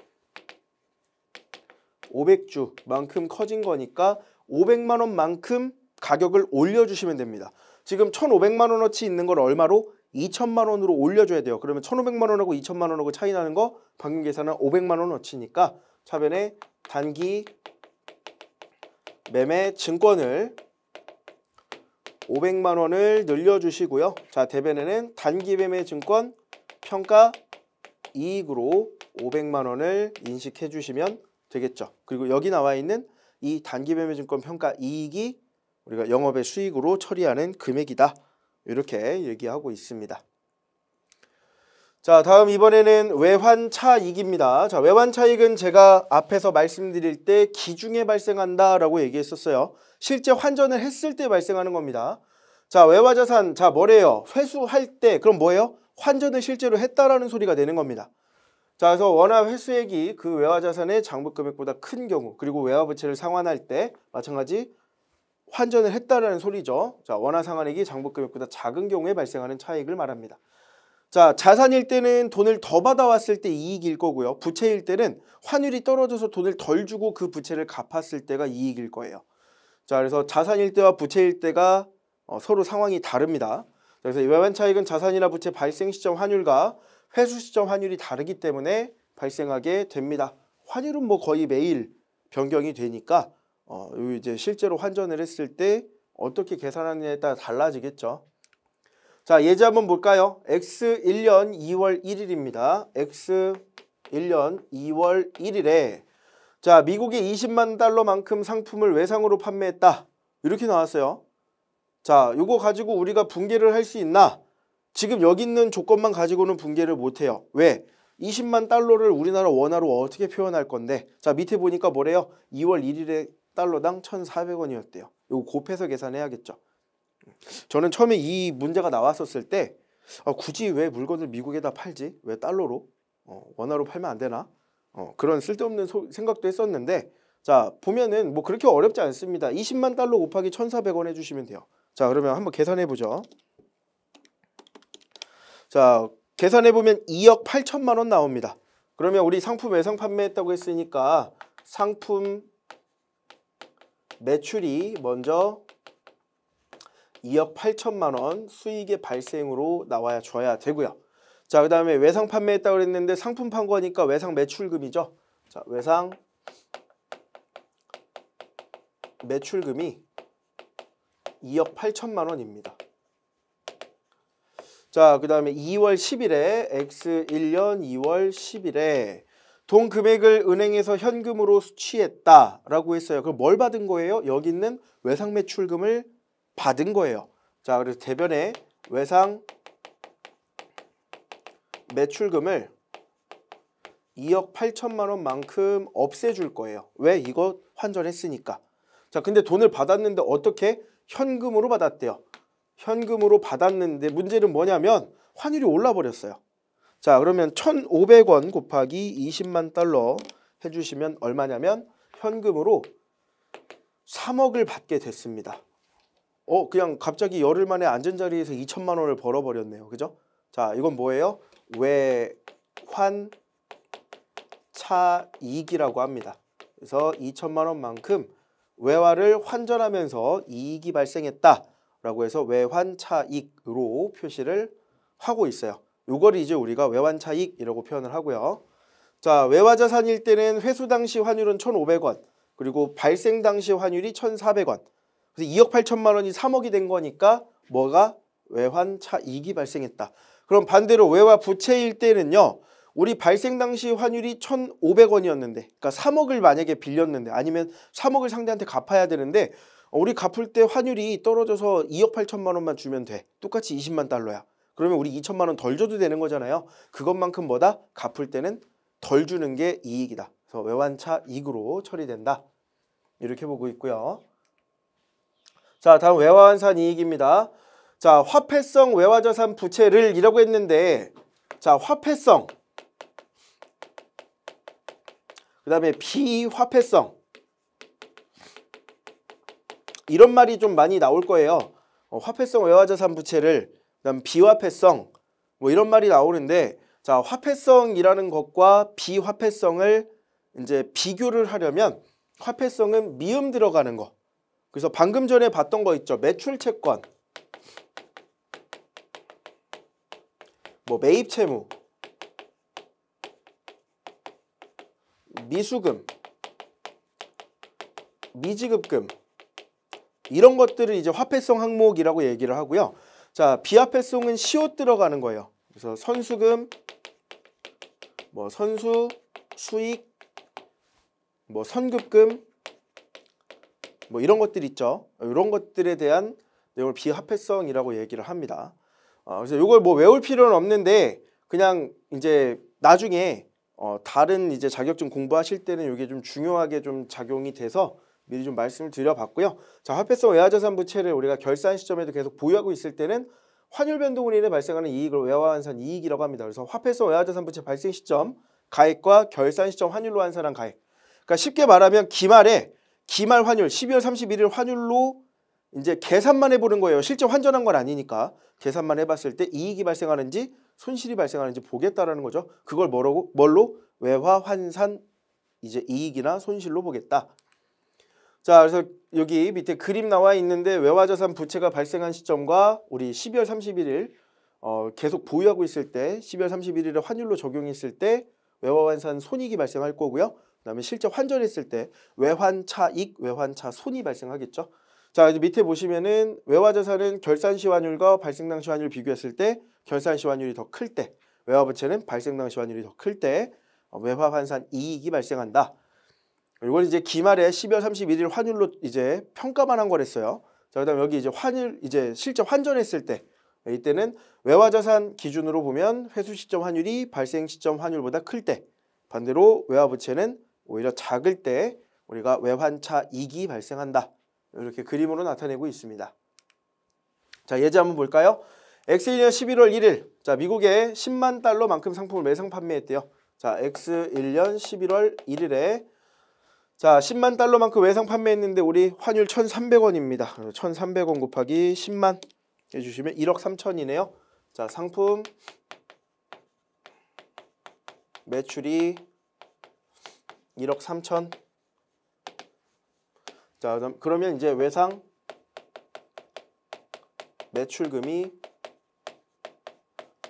500주만큼 커진 거니까 500만 원만큼 가격을 올려주시면 됩니다. 지금 1,500만 원어치 있는 걸 얼마로? 2 0 0 0만 원으로 올려줘야 돼요. 그러면 1,500만 원하고 2 0 0 0만 원하고 차이 나는 거 방금 계산한 500만 원어치니까 차변에 단기 매매 증권을 500만 원을 늘려주시고요. 자 대변에는 단기매매 증권 평가 이익으로 500만 원을 인식해 주시면 되겠죠. 그리고 여기 나와 있는 이 단기매매 증권 평가 이익이 우리가 영업의 수익으로 처리하는 금액이다. 이렇게 얘기하고 있습니다. 자 다음 이번에는 외환차익입니다. 자 외환차익은 제가 앞에서 말씀드릴 때 기중에 발생한다라고 얘기했었어요. 실제 환전을 했을 때 발생하는 겁니다. 자 외화자산 자 뭐래요? 회수할 때 그럼 뭐예요? 환전을 실제로 했다라는 소리가 되는 겁니다. 자 그래서 원화 회수액이 그 외화자산의 장부 금액보다 큰 경우 그리고 외화부채를 상환할 때 마찬가지 환전을 했다라는 소리죠. 자 원화 상환액이 장부 금액보다 작은 경우에 발생하는 차익을 말합니다. 자, 자산일 때는 돈을 더 받아왔을 때 이익일 거고요. 부채일 때는 환율이 떨어져서 돈을 덜 주고 그 부채를 갚았을 때가 이익일 거예요. 자, 그래서 자산일 때와 부채일 때가 어, 서로 상황이 다릅니다. 그래서 외환 차익은 자산이나 부채 발생 시점 환율과 회수 시점 환율이 다르기 때문에 발생하게 됩니다. 환율은 뭐 거의 매일 변경이 되니까 어, 이제 실제로 환전을 했을 때 어떻게 계산하느냐에 따라 달라지겠죠. 자 예제 한번 볼까요? X1년 2월 1일입니다. X1년 2월 1일에 자 미국이 20만 달러만큼 상품을 외상으로 판매했다. 이렇게 나왔어요. 자 요거 가지고 우리가 붕괴를 할 수 있나? 지금 여기 있는 조건만 가지고는 붕괴를 못해요. 왜? 20만 달러를 우리나라 원화로 어떻게 표현할 건데 자 밑에 보니까 뭐래요? 2월 1일에 달러당 1,400원이었대요. 요거 곱해서 계산해야겠죠. 저는 처음에 이 문제가 나왔었을 때 어, 굳이 왜 물건을 미국에다 팔지? 왜 달러로? 어, 원화로 팔면 안 되나? 어, 그런 쓸데없는 소, 생각도 했었는데 자 보면은 뭐 그렇게 어렵지 않습니다. 20만 달러 곱하기 1,400원 해주시면 돼요. 자 그러면 한번 계산해보죠. 자 계산해보면 2억 8천만 원 나옵니다. 그러면 우리 상품 외상 판매했다고 했으니까 상품 매출이 먼저 2억 8천만 원 수익의 발생으로 나와야 줘야 되고요. 자, 그 다음에 외상 판매했다고 그랬는데 상품 판 거니까 외상 매출금이죠. 자, 외상 매출금이 2억 8천만 원입니다. 자, 그 다음에 2월 10일에 X1년 2월 10일에 동 금액을 은행에서 현금으로 수취했다라고 했어요. 그럼 뭘 받은 거예요? 여기 있는 외상 매출금을 받은 거예요. 자, 그래서 대변에 외상 매출금을 2억 8천만 원만큼 없애줄 거예요. 왜? 이거 환전했으니까. 자, 근데 돈을 받았는데 어떻게? 현금으로 받았대요. 현금으로 받았는데 문제는 뭐냐면 환율이 올라버렸어요. 자, 그러면 1,500원 곱하기 20만 달러 해주시면 얼마냐면 현금으로 3억을 받게 됐습니다. 어 그냥 갑자기 열흘 만에 안전 자리에서 2천만 원을 벌어버렸네요. 그죠? 자 이건 뭐예요? 외환 차이익이라고 합니다. 그래서 2천만 원만큼 외화를 환전하면서 이익이 발생했다라고 해서 외환차익으로 표시를 하고 있어요. 요걸 이제 우리가 외환차익이라고 표현을 하고요. 자, 외화자산일 때는 회수 당시 환율은 1,500원, 그리고 발생 당시 환율이 1,400원, 그래서 2억 8천만 원이 3억이 된 거니까 뭐가 외환차 이익이 발생했다. 그럼 반대로 외화 부채일 때는요. 우리 발생 당시 환율이 1,500원이었는데 그러니까 3억을 만약에 빌렸는데 아니면 3억을 상대한테 갚아야 되는데 우리 갚을 때 환율이 떨어져서 2억 8천만 원만 주면 돼. 똑같이 20만 달러야. 그러면 우리 2천만 원 덜 줘도 되는 거잖아요. 그것만큼 뭐다? 갚을 때는 덜 주는 게 이익이다. 그래서 외환차 이익으로 처리된다. 이렇게 보고 있고요. 자, 다음 외화환산 이익입니다. 자, 화폐성 외화자산 부채를 이라고 했는데 자, 화폐성 그 다음에 비화폐성 이런 말이 좀 많이 나올 거예요. 어, 화폐성 외화자산 부채를 그다음 비화폐성 뭐 이런 말이 나오는데 자 화폐성이라는 것과 비화폐성을 이제 비교를 하려면 화폐성은 미음 들어가는 거 그래서 방금 전에 봤던 거 있죠. 매출 채권. 뭐 매입 채무. 미수금. 미지급금. 이런 것들을 이제 화폐성 항목이라고 얘기를 하고요. 자, 비화폐성은 시옷 들어가는 거예요. 그래서 선수금, 뭐 선수, 수익, 뭐 선급금, 뭐 이런 것들 있죠. 이런 것들에 대한 내용을 비합폐성이라고 얘기를 합니다. 어, 그래서 이걸 뭐 외울 필요는 없는데 그냥 이제 나중에 어, 다른 이제 자격증 공부하실 때는 이게 좀 중요하게 좀 작용이 돼서 미리 좀 말씀을 드려봤고요. 자, 화폐성 외화자산 부채를 우리가 결산 시점에도 계속 보유하고 있을 때는 환율 변동으로 인해 발생하는 이익을 외화환산 이익이라고 합니다. 그래서 화폐성 외화자산 부채 발생 시점, 가액과 결산 시점 환율로 환산한 가액. 그러니까 쉽게 말하면 기말에 기말 환율 12월 31일 환율로 이제 계산만 해보는 거예요. 실제 환전한 건 아니니까 계산만 해봤을 때 이익이 발생하는지 손실이 발생하는지 보겠다라는 거죠. 그걸 뭐라고 뭘로 외화 환산 이제 이익이나 손실로 보겠다. 자, 그래서 여기 밑에 그림 나와 있는데 외화자산 부채가 발생한 시점과 우리 12월 31일 어, 계속 보유하고 있을 때 12월 31일에 환율로 적용했을 때 외화환산 손익이 발생할 거고요. 그다음에 실제 환전했을 때 외환차익, 외환차 손이 발생하겠죠. 자 이제 밑에 보시면은 외화자산은 결산 시환율과 발생당 시환율 비교했을 때 결산 시환율이 더 클 때 외화부채는 발생당 시환율이 더 클때 어, 외화환산 이익이 발생한다. 이건 이제 기말에 12월 31일 환율로 이제 평가만 한 거랬어요. 자 그다음 여기 이제 환율 이제 실제 환전했을 때 이때는 외화자산 기준으로 보면 회수 시점 환율이 발생 시점 환율보다 클 때 반대로 외화부채는 오히려 작을 때 우리가 외환차 이기 발생한다. 이렇게 그림으로 나타내고 있습니다. 자 예제 한번 볼까요? X1년 11월 1일 자 미국에 10만 달러만큼 상품을 매상 판매했대요. 자 X1년 11월 1일에 자 10만 달러만큼 외상 판매했는데 우리 환율 1,300원입니다. 1,300원 곱하기 10만 해주시면 1억 3천이네요. 자 상품 매출이 1억 3천 자 그러면 이제 외상 매출금이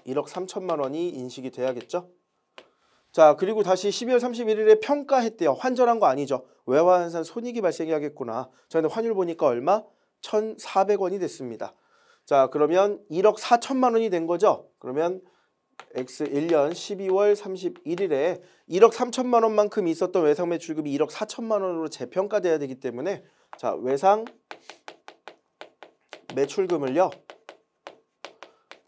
1억 3천만 원이 인식이 돼야겠죠 자 그리고 다시 12월 31일에 평가했대요 환전한 거 아니죠 외환환산 손익이 발생해야겠구나 자 근데 환율 보니까 얼마? 1,400원이 됐습니다 자 그러면 1억 4천만 원이 된 거죠 그러면 X1년 12월 31일에 1억 3천만 원만큼 있었던 외상 매출금이 1억 4천만 원으로 재평가돼야 되기 때문에 자 외상 매출금을요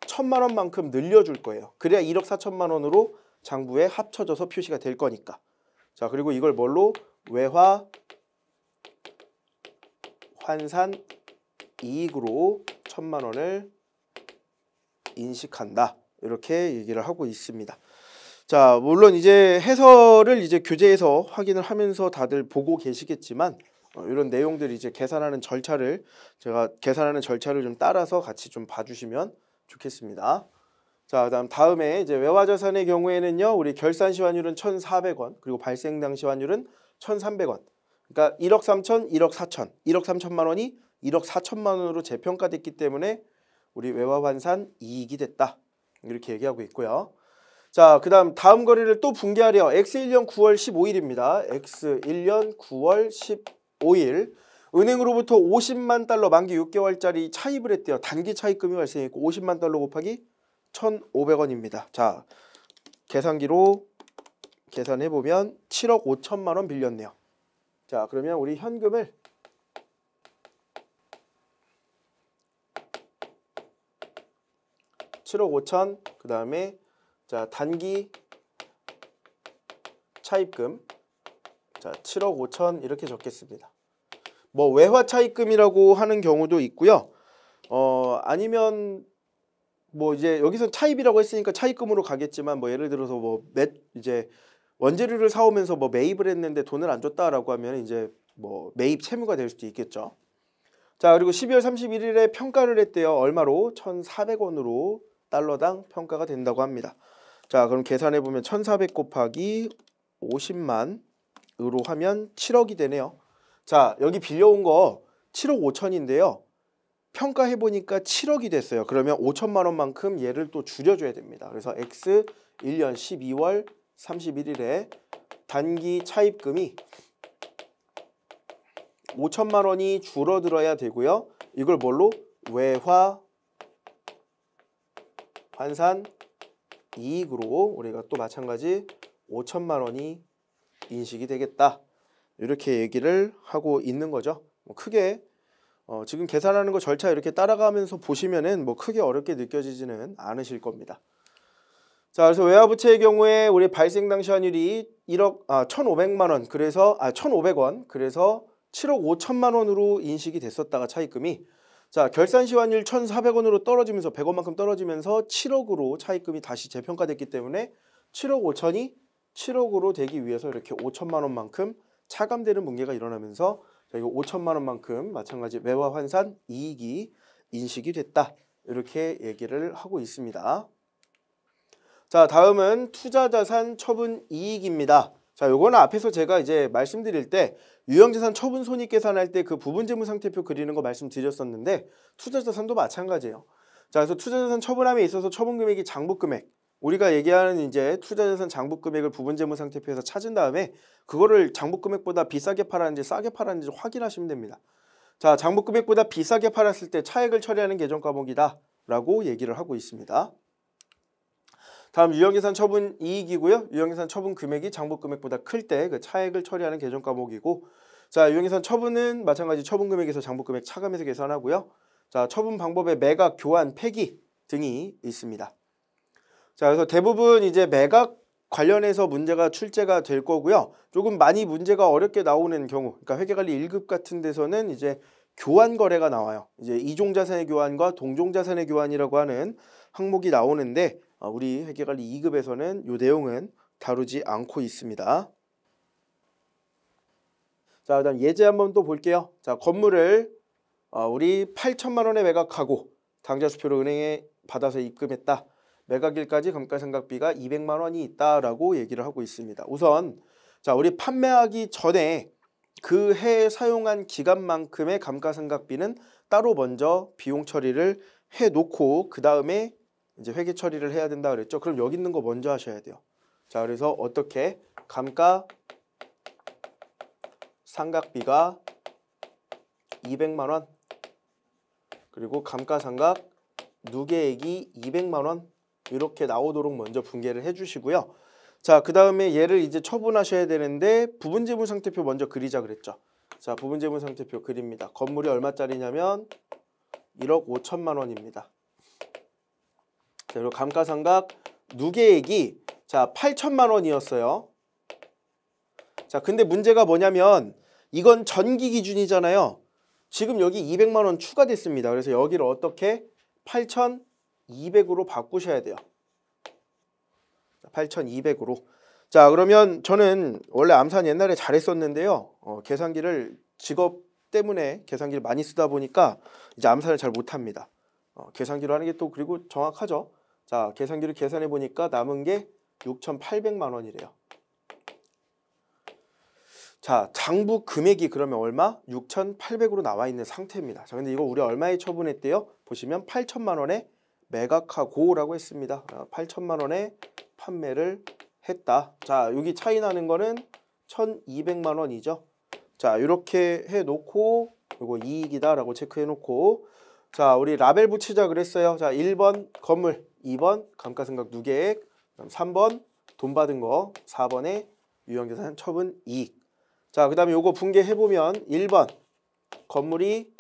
천만 원만큼 늘려줄 거예요. 그래야 1억 4천만 원으로 장부에 합쳐져서 표시가 될 거니까. 자 그리고 이걸 뭘로 외화 환산 이익으로 천만 원을 인식한다. 이렇게 얘기를 하고 있습니다. 자, 물론 이제 해설을 이제 교재에서 확인을 하면서 다들 보고 계시겠지만 어, 이런 내용들이 이제 계산하는 절차를 제가 계산하는 절차를 좀 따라서 같이 좀 봐주시면 좋겠습니다. 자, 그다음 다음에 이제 외화 자산의 경우에는요. 우리 결산 시환율은 1,400원, 그리고 발생당 시환율은 1,300원. 그러니까 1억 3천, 1억 4천, 1억 3천만 원이 1억 4천만 원으로 재평가됐기 때문에 우리 외화 환산 이익이 됐다. 이렇게 얘기하고 있고요. 자, 그 다음 다음 거리를또 분개하려 X1년 9월 15일입니다. X1년 9월 15일 은행으로부터 50만 달러 만기 6개월짜리 차입을 했대요. 단기 차입금이 발생했고 50만 달러 곱하기 1,500원입니다. 자, 계산기로 계산해보면 7억 5천만 원 빌렸네요. 자, 그러면 우리 현금을 7억 5천 그 다음에 자 단기 차입금 자 7억 5천 이렇게 적겠습니다. 뭐 외화 차입금이라고 하는 경우도 있고요. 어 아니면 뭐 이제 여기서 차입이라고 했으니까 차입금으로 가겠지만 뭐 예를 들어서 뭐몇 이제 원재료를 사오면서 뭐 매입을 했는데 돈을 안 줬다라고 하면 이제 뭐 매입 채무가 될 수도 있겠죠. 자 그리고 12월 31일에 평가를 했대요. 얼마로? 1,400원으로 달러당 평가가 된다고 합니다. 자 그럼 계산해 보면 1400 곱하기 50만으로 하면 7억이 되네요. 자 여기 빌려온 거 7억 5천인데요. 평가해 보니까 7억이 됐어요. 그러면 5천만 원만큼 얘를 또 줄여줘야 됩니다. 그래서 X 1년 12월 31일에 단기 차입금이 5천만 원이 줄어들어야 되고요. 이걸 뭘로? 외화 환산 이익으로 우리가 또 마찬가지 5천만 원이 인식이 되겠다. 이렇게 얘기를 하고 있는 거죠. 뭐 크게 어, 지금 계산하는 거 절차 이렇게 따라가면서 보시면은 뭐 크게 어렵게 느껴지지는 않으실 겁니다. 자, 그래서 외화부채의 경우에 우리 발생 당시 환율이 1억 아 1,500만 원 그래서 아 1,500원 그래서 7억 5천만 원으로 인식이 됐었다가 차입금이 자, 결산 시환율 1,400원으로 떨어지면서 100원만큼 떨어지면서 7억으로 차입금이 다시 재평가됐기 때문에 7억 5천이 7억으로 되기 위해서 이렇게 5천만 원만큼 차감되는 뭉개가 일어나면서 자, 이 5천만 원만큼 마찬가지 매화 환산 이익이 인식이 됐다. 이렇게 얘기를 하고 있습니다. 자, 다음은 투자자산 처분 이익입니다. 자, 요거는 앞에서 제가 이제 말씀드릴 때 유형재산 처분 손익 계산할 때 그 부분재무 상태표 그리는 거 말씀드렸었는데 투자자산도 마찬가지예요. 자, 그래서 투자자산 처분함에 있어서 처분 금액이 장부 금액. 우리가 얘기하는 이제 투자자산 장부 금액을 부분재무 상태표에서 찾은 다음에 그거를 장부 금액보다 비싸게 팔았는지 싸게 팔았는지 확인하시면 됩니다. 자, 장부 금액보다 비싸게 팔았을 때 차액을 처리하는 계정 과목이다 라고 얘기를 하고 있습니다. 다음 유형예산 처분 이익이고요. 유형예산 처분 금액이 장부 금액보다 클 때 그 차액을 처리하는 계정 과목이고 자, 유형에선 처분은 마찬가지 처분 금액에서 장부 금액 차감해서 계산하고요. 자, 처분 방법에 매각, 교환, 폐기 등이 있습니다. 자, 그래서 대부분 이제 매각 관련해서 문제가 출제가 될 거고요. 조금 많이 문제가 어렵게 나오는 경우, 그러니까 회계관리 1급 같은 데서는 이제 교환 거래가 나와요. 이제 이종 자산의 교환과 동종 자산의 교환이라고 하는 항목이 나오는데 어, 우리 회계관리 2급에서는 이 내용은 다루지 않고 있습니다. 자, 그 다음 예제 한번 또 볼게요. 자, 건물을 어, 우리 8천만 원에 매각하고 당좌수표로 은행에 받아서 입금했다. 매각일까지 감가상각비가 200만 원이 있다라고 얘기를 하고 있습니다. 우선 자 우리 판매하기 전에 그 해에 사용한 기간만큼의 감가상각비는 따로 먼저 비용 처리를 해놓고 그 다음에 이제 회계 처리를 해야 된다 그랬죠. 그럼 여기 있는 거 먼저 하셔야 돼요. 자 그래서 어떻게 감가 삼각비가 200만 원 그리고 감가상각 누계액이 200만 원 이렇게 나오도록 먼저 분개를 해주시고요. 자, 그 다음에 얘를 이제 처분하셔야 되는데 부분재분 상태표 먼저 그리자 그랬죠. 자, 부분재분 상태표 그립니다. 건물이 얼마짜리냐면 1억 5천만 원입니다. 자, 그리고 감가상각 누계액이 자 8천만 원이었어요. 자, 근데 문제가 뭐냐면 이건 전기 기준이잖아요. 지금 여기 200만 원 추가됐습니다. 그래서 여기를 어떻게 8,200으로 바꾸셔야 돼요. 8,200으로. 자 그러면 저는 원래 암산 옛날에 잘했었는데요. 어, 계산기를 직업 때문에 계산기를 많이 쓰다 보니까 이제 암산을 잘 못합니다. 어, 계산기로 하는 게 또 그리고 정확하죠. 자 계산기를 계산해 보니까 남은 게 6,800만 원이래요. 자, 장부 금액이 그러면 얼마? 6,800으로 나와 있는 상태입니다. 자, 근데 이거 우리 얼마에 처분했대요? 보시면 8천만 원에 매각하고라고 했습니다. 8천만 아, 원에 판매를 했다. 자, 여기 차이 나는 거는 1,200만 원이죠. 자, 이렇게 해 놓고 이거 이익이다라고 체크해 놓고 자, 우리 라벨 붙이자 그랬어요. 자, 1번 건물, 2번 감가상각 누계액, 3번 돈 받은 거, 4번에 유형재산 처분 이익. 자, 그 다음에 요거 분개해보면 1번 건물이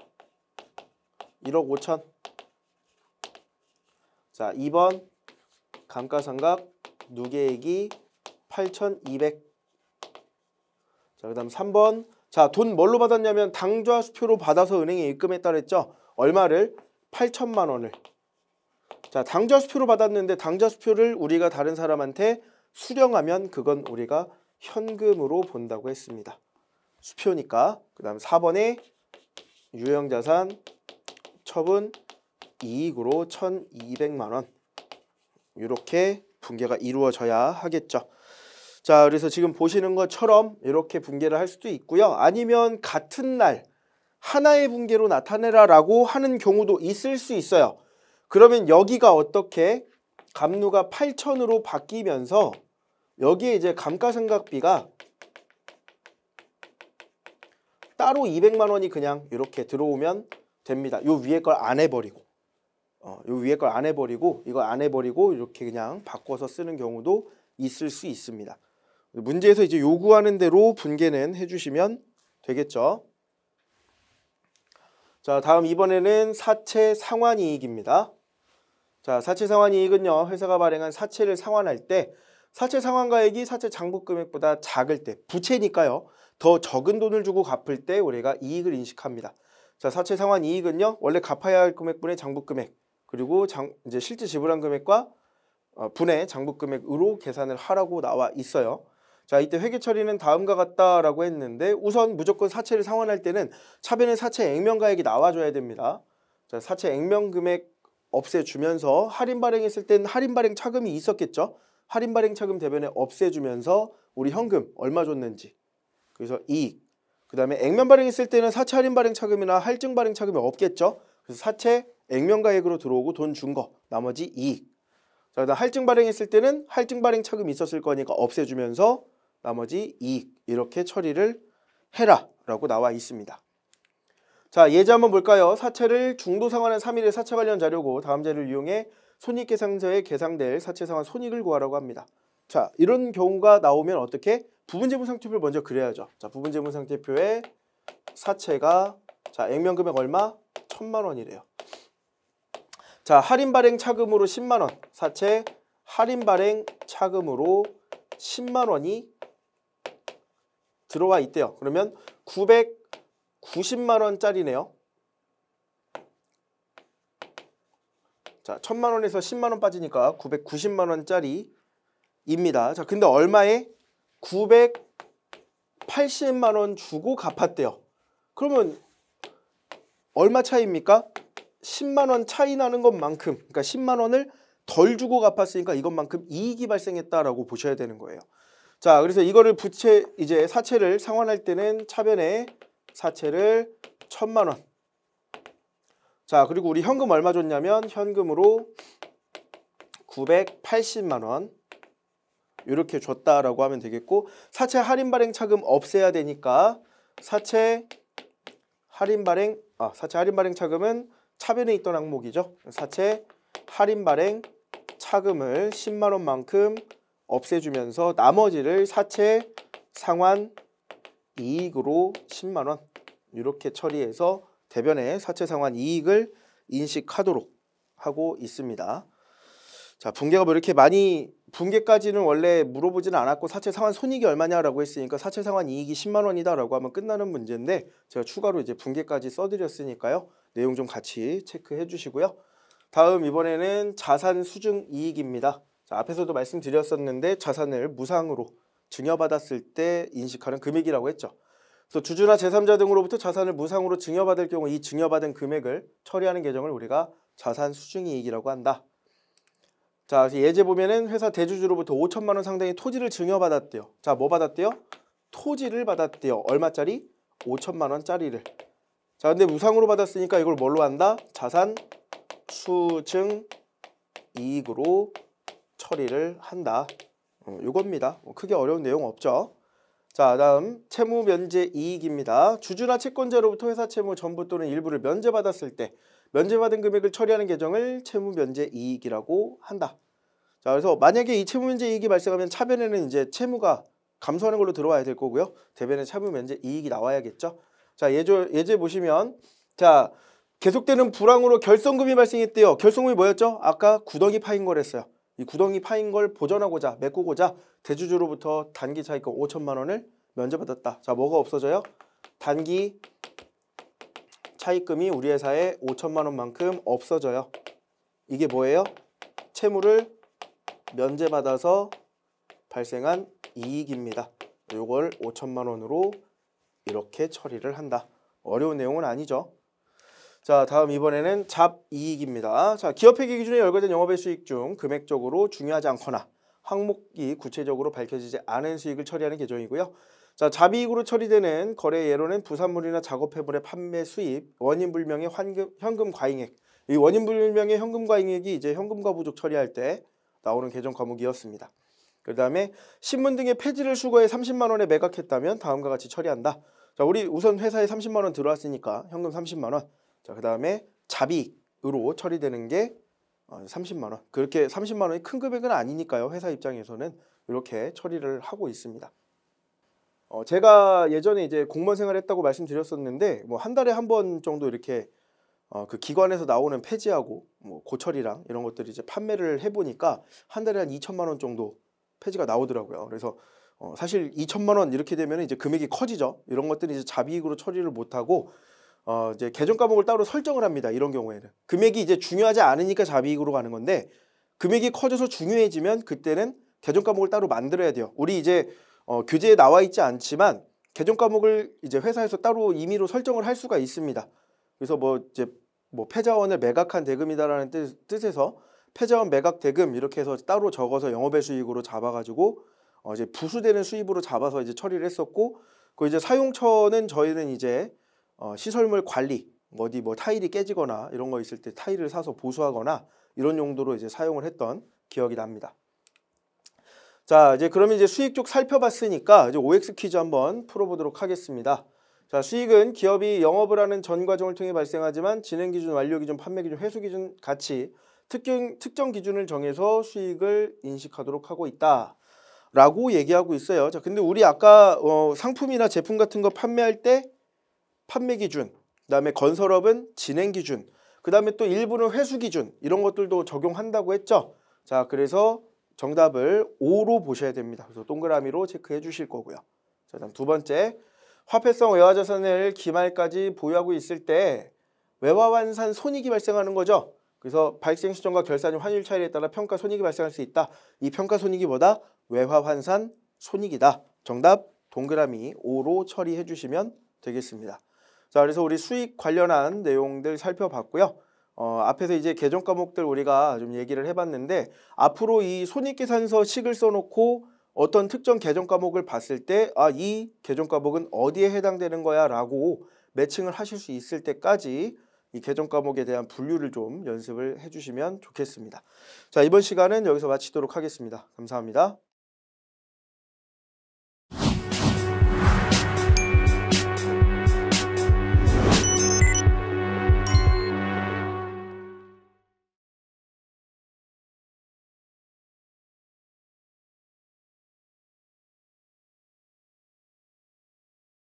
1억 5천 자, 2번 감가상각 누계액이 8,200 자, 그 다음 3번 자, 돈 뭘로 받았냐면 당좌 수표로 받아서 은행에 입금했다 그랬죠? 얼마를? 8천만 원을 자, 당좌 수표로 받았는데 당좌 수표를 우리가 다른 사람한테 수령하면 그건 우리가 현금으로 본다고 했습니다. 수표니까 그 다음 4번에 유형자산 처분 이익으로 1200만원 이렇게 붕괴가 이루어져야 하겠죠. 자 그래서 지금 보시는 것처럼 이렇게 붕괴를할 수도 있고요. 아니면 같은 날 하나의 붕괴로 나타내라 라고 하는 경우도 있을 수 있어요. 그러면 여기가 어떻게 감루가 8천으로 바뀌면서 여기에 이제 감가상각비가 따로 200만 원이 그냥 이렇게 들어오면 됩니다. 요 위에 걸안 해버리고 어, 요 위에 걸 안 해버리고 이거 안 해버리고 이렇게 그냥 바꿔서 쓰는 경우도 있을 수 있습니다. 문제에서 이제 요구하는 대로 분개는 해주시면 되겠죠. 자 다음 이번에는 사채 상환이익입니다. 자 사채 상환이익은요 회사가 발행한 사채를 상환할 때 사채 상환가액이 사채 장부 금액보다 작을 때 부채니까요. 더 적은 돈을 주고 갚을 때 우리가 이익을 인식합니다. 자, 사채 상환 이익은요. 원래 갚아야 할 금액분의 장부 금액 그리고 장, 이제 실제 지불한 금액과 어, 분의 장부 금액으로 계산을 하라고 나와 있어요. 자 이때 회계 처리는 다음과 같다라고 했는데 우선 무조건 사채를 상환할 때는 차변에 사채 액면가액이 나와줘야 됩니다. 자 사채 액면금액 없애주면서 할인 발행했을 땐 할인 발행 차금이 있었겠죠. 할인 발행 차금 대변에 없애주면서 우리 현금 얼마 줬는지 그래서 이익 그 다음에 액면 발행했을 때는 사채 할인 발행 차금이나 할증 발행 차금이 없겠죠 그래서 사채 액면 가액으로 들어오고 돈 준 거 나머지 이익 자 그다음 할증 발행했을 때는 할증 발행 차금이 있었을 거니까 없애주면서 나머지 이익 이렇게 처리를 해라 라고 나와 있습니다 자 예제 한번 볼까요 사채를 중도 상환한 3일에 사채 관련 자료고 다음 자료를 이용해 손익계산서에 계상될 사채상환 손익을 구하라고 합니다. 자 이런 경우가 나오면 어떻게 부분재분상태표를 먼저 그려야죠. 자부분재분상태표에 사채가 자 액면금액 얼마? 천만 원이래요. 자 할인 발행 차금으로 10만 원 사채 할인 발행 차금으로 10만 원이 들어와 있대요. 그러면 990만 원짜리네요. 자, 천만 원에서 1 0만원 빠지니까 9 9 0만 원짜리입니다. 자, 근데 얼마에? 9 8 0만원 주고 갚았대요. 그러면 얼마 차이입니까? 1 0만원 차이 나는 것만큼, 그러니까 1 0만 원을 덜 주고 갚았으니까 이것만큼 이익이 발생했다라고 보셔야 되는 거예요. 자, 그래서 이거를 부채 이제 사채를 상환할 때는 차변에 사채를 천만 원자 그리고 우리 현금 얼마 줬냐면 현금으로 980만원 이렇게 줬다라고 하면 되겠고 사채 할인 발행 차금 없애야 되니까 사채 할인 발행 아 사채 할인 발행 차금은 차변에 있던 항목이죠. 사채 할인 발행 차금을 10만 원만큼 없애주면서 나머지를 사채 상환 이익으로 10만 원 이렇게 처리해서 대변의 사채 상환 이익을 인식하도록 하고 있습니다. 자, 분계가 뭐 이렇게 많이 분계까지는 원래 물어보지는 않았고 사채 상환 손익이 얼마냐라고 했으니까 사채 상환 이익이 10만 원이다라고 하면 끝나는 문제인데 제가 추가로 이제 분계까지 써드렸으니까요. 내용 좀 같이 체크해 주시고요. 다음 이번에는 자산 수증 이익입니다. 자, 앞에서도 말씀드렸었는데 자산을 무상으로 증여받았을 때 인식하는 금액이라고 했죠. 그래서 주주나 제3자 등으로부터 자산을 무상으로 증여받을 경우 이 증여받은 금액을 처리하는 계정을 우리가 자산 수증이익이라고 한다. 자, 예제 보면은 회사 대주주로부터 5천만 원 상당의 토지를 증여받았대요. 자, 뭐 받았대요? 토지를 받았대요. 얼마짜리? 5천만 원짜리를. 자, 근데 무상으로 받았으니까 이걸 뭘로 한다? 자산 수증 이익으로 처리를 한다. 어, 이겁니다. 뭐 크게 어려운 내용 없죠. 자 다음 채무 면제 이익입니다. 주주나 채권자로부터 회사 채무 전부 또는 일부를 면제받았을 때 면제받은 금액을 처리하는 계정을 채무 면제 이익이라고 한다. 자 그래서 만약에 이 채무 면제 이익이 발생하면 차변에는 이제 채무가 감소하는 걸로 들어와야 될 거고요. 대변에 채무 면제 이익이 나와야겠죠. 자 예조, 예제 보시면 자 계속되는 불황으로 결손금이 발생했대요. 결손금이 뭐였죠? 아까 구덩이 파인 거랬어요. 이 구덩이 파인 걸 보전하고자 메꾸고자 대주주로부터 단기 차익금 5천만 원을 면제받았다. 자, 뭐가 없어져요? 단기 차익금이 우리 회사에 5천만 원만큼 없어져요. 이게 뭐예요? 채무를 면제받아서 발생한 이익입니다. 요걸 5천만 원으로 이렇게 처리를 한다. 어려운 내용은 아니죠. 자 다음 이번에는 잡이익입니다. 자 기업회계 기준에 열거된 영업의 수익 중 금액적으로 중요하지 않거나 항목이 구체적으로 밝혀지지 않은 수익을 처리하는 계정이고요. 자, 잡이익으로 처리되는 거래 예로는 부산물이나 작업해물의 판매 수입, 원인 불명의 환금, 현금 과잉액. 이 원인 불명의 현금 과잉액이 이제 현금과 부족 처리할 때 나오는 계정 과목이었습니다. 그 다음에 신문 등의 폐지를 수거해 30만 원에 매각했다면 다음과 같이 처리한다. 자, 우리 우선 회사에 30만 원 들어왔으니까 현금 30만 원. 자, 그 다음에 자비으로 처리되는 게 30만 어, 원. 그렇게 30만 원이 큰 금액은 아니니까요. 회사 입장에서는 이렇게 처리를 하고 있습니다. 어, 제가 예전에 이제 공무원 생활했다고 말씀드렸었는데 뭐 한 달에 한 번 정도 이렇게 어, 그 기관에서 나오는 폐지하고 뭐고처리랑 이런 것들이 이제 판매를 해보니까 한 달에 한 2천만 원 정도 폐지가 나오더라고요. 그래서 어, 사실 2천만 원 이렇게 되면 이제 금액이 커지죠. 이런 것들이 이제 자비익으로 처리를 못하고 어 이제 개정 과목을 따로 설정을 합니다. 이런 경우에는 금액이 이제 중요하지 않으니까 자비익으로 가는 건데 금액이 커져서 중요해지면 그때는 개정 과목을 따로 만들어야 돼요. 우리 이제 어, 교재에 나와 있지 않지만 개정 과목을 이제 회사에서 따로 임의로 설정을 할 수가 있습니다. 그래서 뭐 이제 뭐폐자원을 매각한 대금이다라는 뜻, 에서 폐자원 매각 대금 이렇게 해서 따로 적어서 영업의 수익으로 잡아가지고 어 이제 부수되는 수입으로 잡아서 이제 처리를 했었고 그 이제 사용처는 저희는 이제 어, 시설물 관리 뭐 어디 뭐 타일이 깨지거나 이런 거 있을 때 타일을 사서 보수하거나 이런 용도로 이제 사용을 했던 기억이 납니다. 자 이제 그러면 이제 수익 쪽 살펴봤으니까 이제 OX 퀴즈 한번 풀어보도록 하겠습니다. 자 수익은 기업이 영업을 하는 전 과정을 통해 발생하지만 진행 기준, 완료 기준, 판매 기준, 회수 기준 같이 특정, 특정 기준을 정해서 수익을 인식하도록 하고 있다. 라고 얘기하고 있어요. 자, 근데 우리 아까 어, 상품이나 제품 같은 거 판매할 때 판매 기준, 그다음에 건설업은 진행 기준, 그다음에 또 일부는 회수 기준 이런 것들도 적용한다고 했죠. 자, 그래서 정답을 5로 보셔야 됩니다. 그래서 동그라미로 체크해 주실 거고요. 자, 다음 두 번째, 화폐성 외화자산을 기말까지 보유하고 있을 때외화환산 손익이 발생하는 거죠. 그래서 발생 시점과 결산이 환율 차이에 따라 평가 손익이 발생할 수 있다. 이 평가 손익이 보다 외화환산 손익이다. 정답 동그라미 5로 처리해 주시면 되겠습니다. 자, 그래서 우리 수익 관련한 내용들 살펴봤고요. 어, 앞에서 이제 계정 과목들 우리가 좀 얘기를 해봤는데 앞으로 이 손익계산서 식을 써놓고 어떤 특정 계정 과목을 봤을 때 아, 이계정 과목은 어디에 해당되는 거야 라고 매칭을 하실 수 있을 때까지 이계정 과목에 대한 분류를 좀 연습을 해주시면 좋겠습니다. 자, 이번 시간은 여기서 마치도록 하겠습니다. 감사합니다.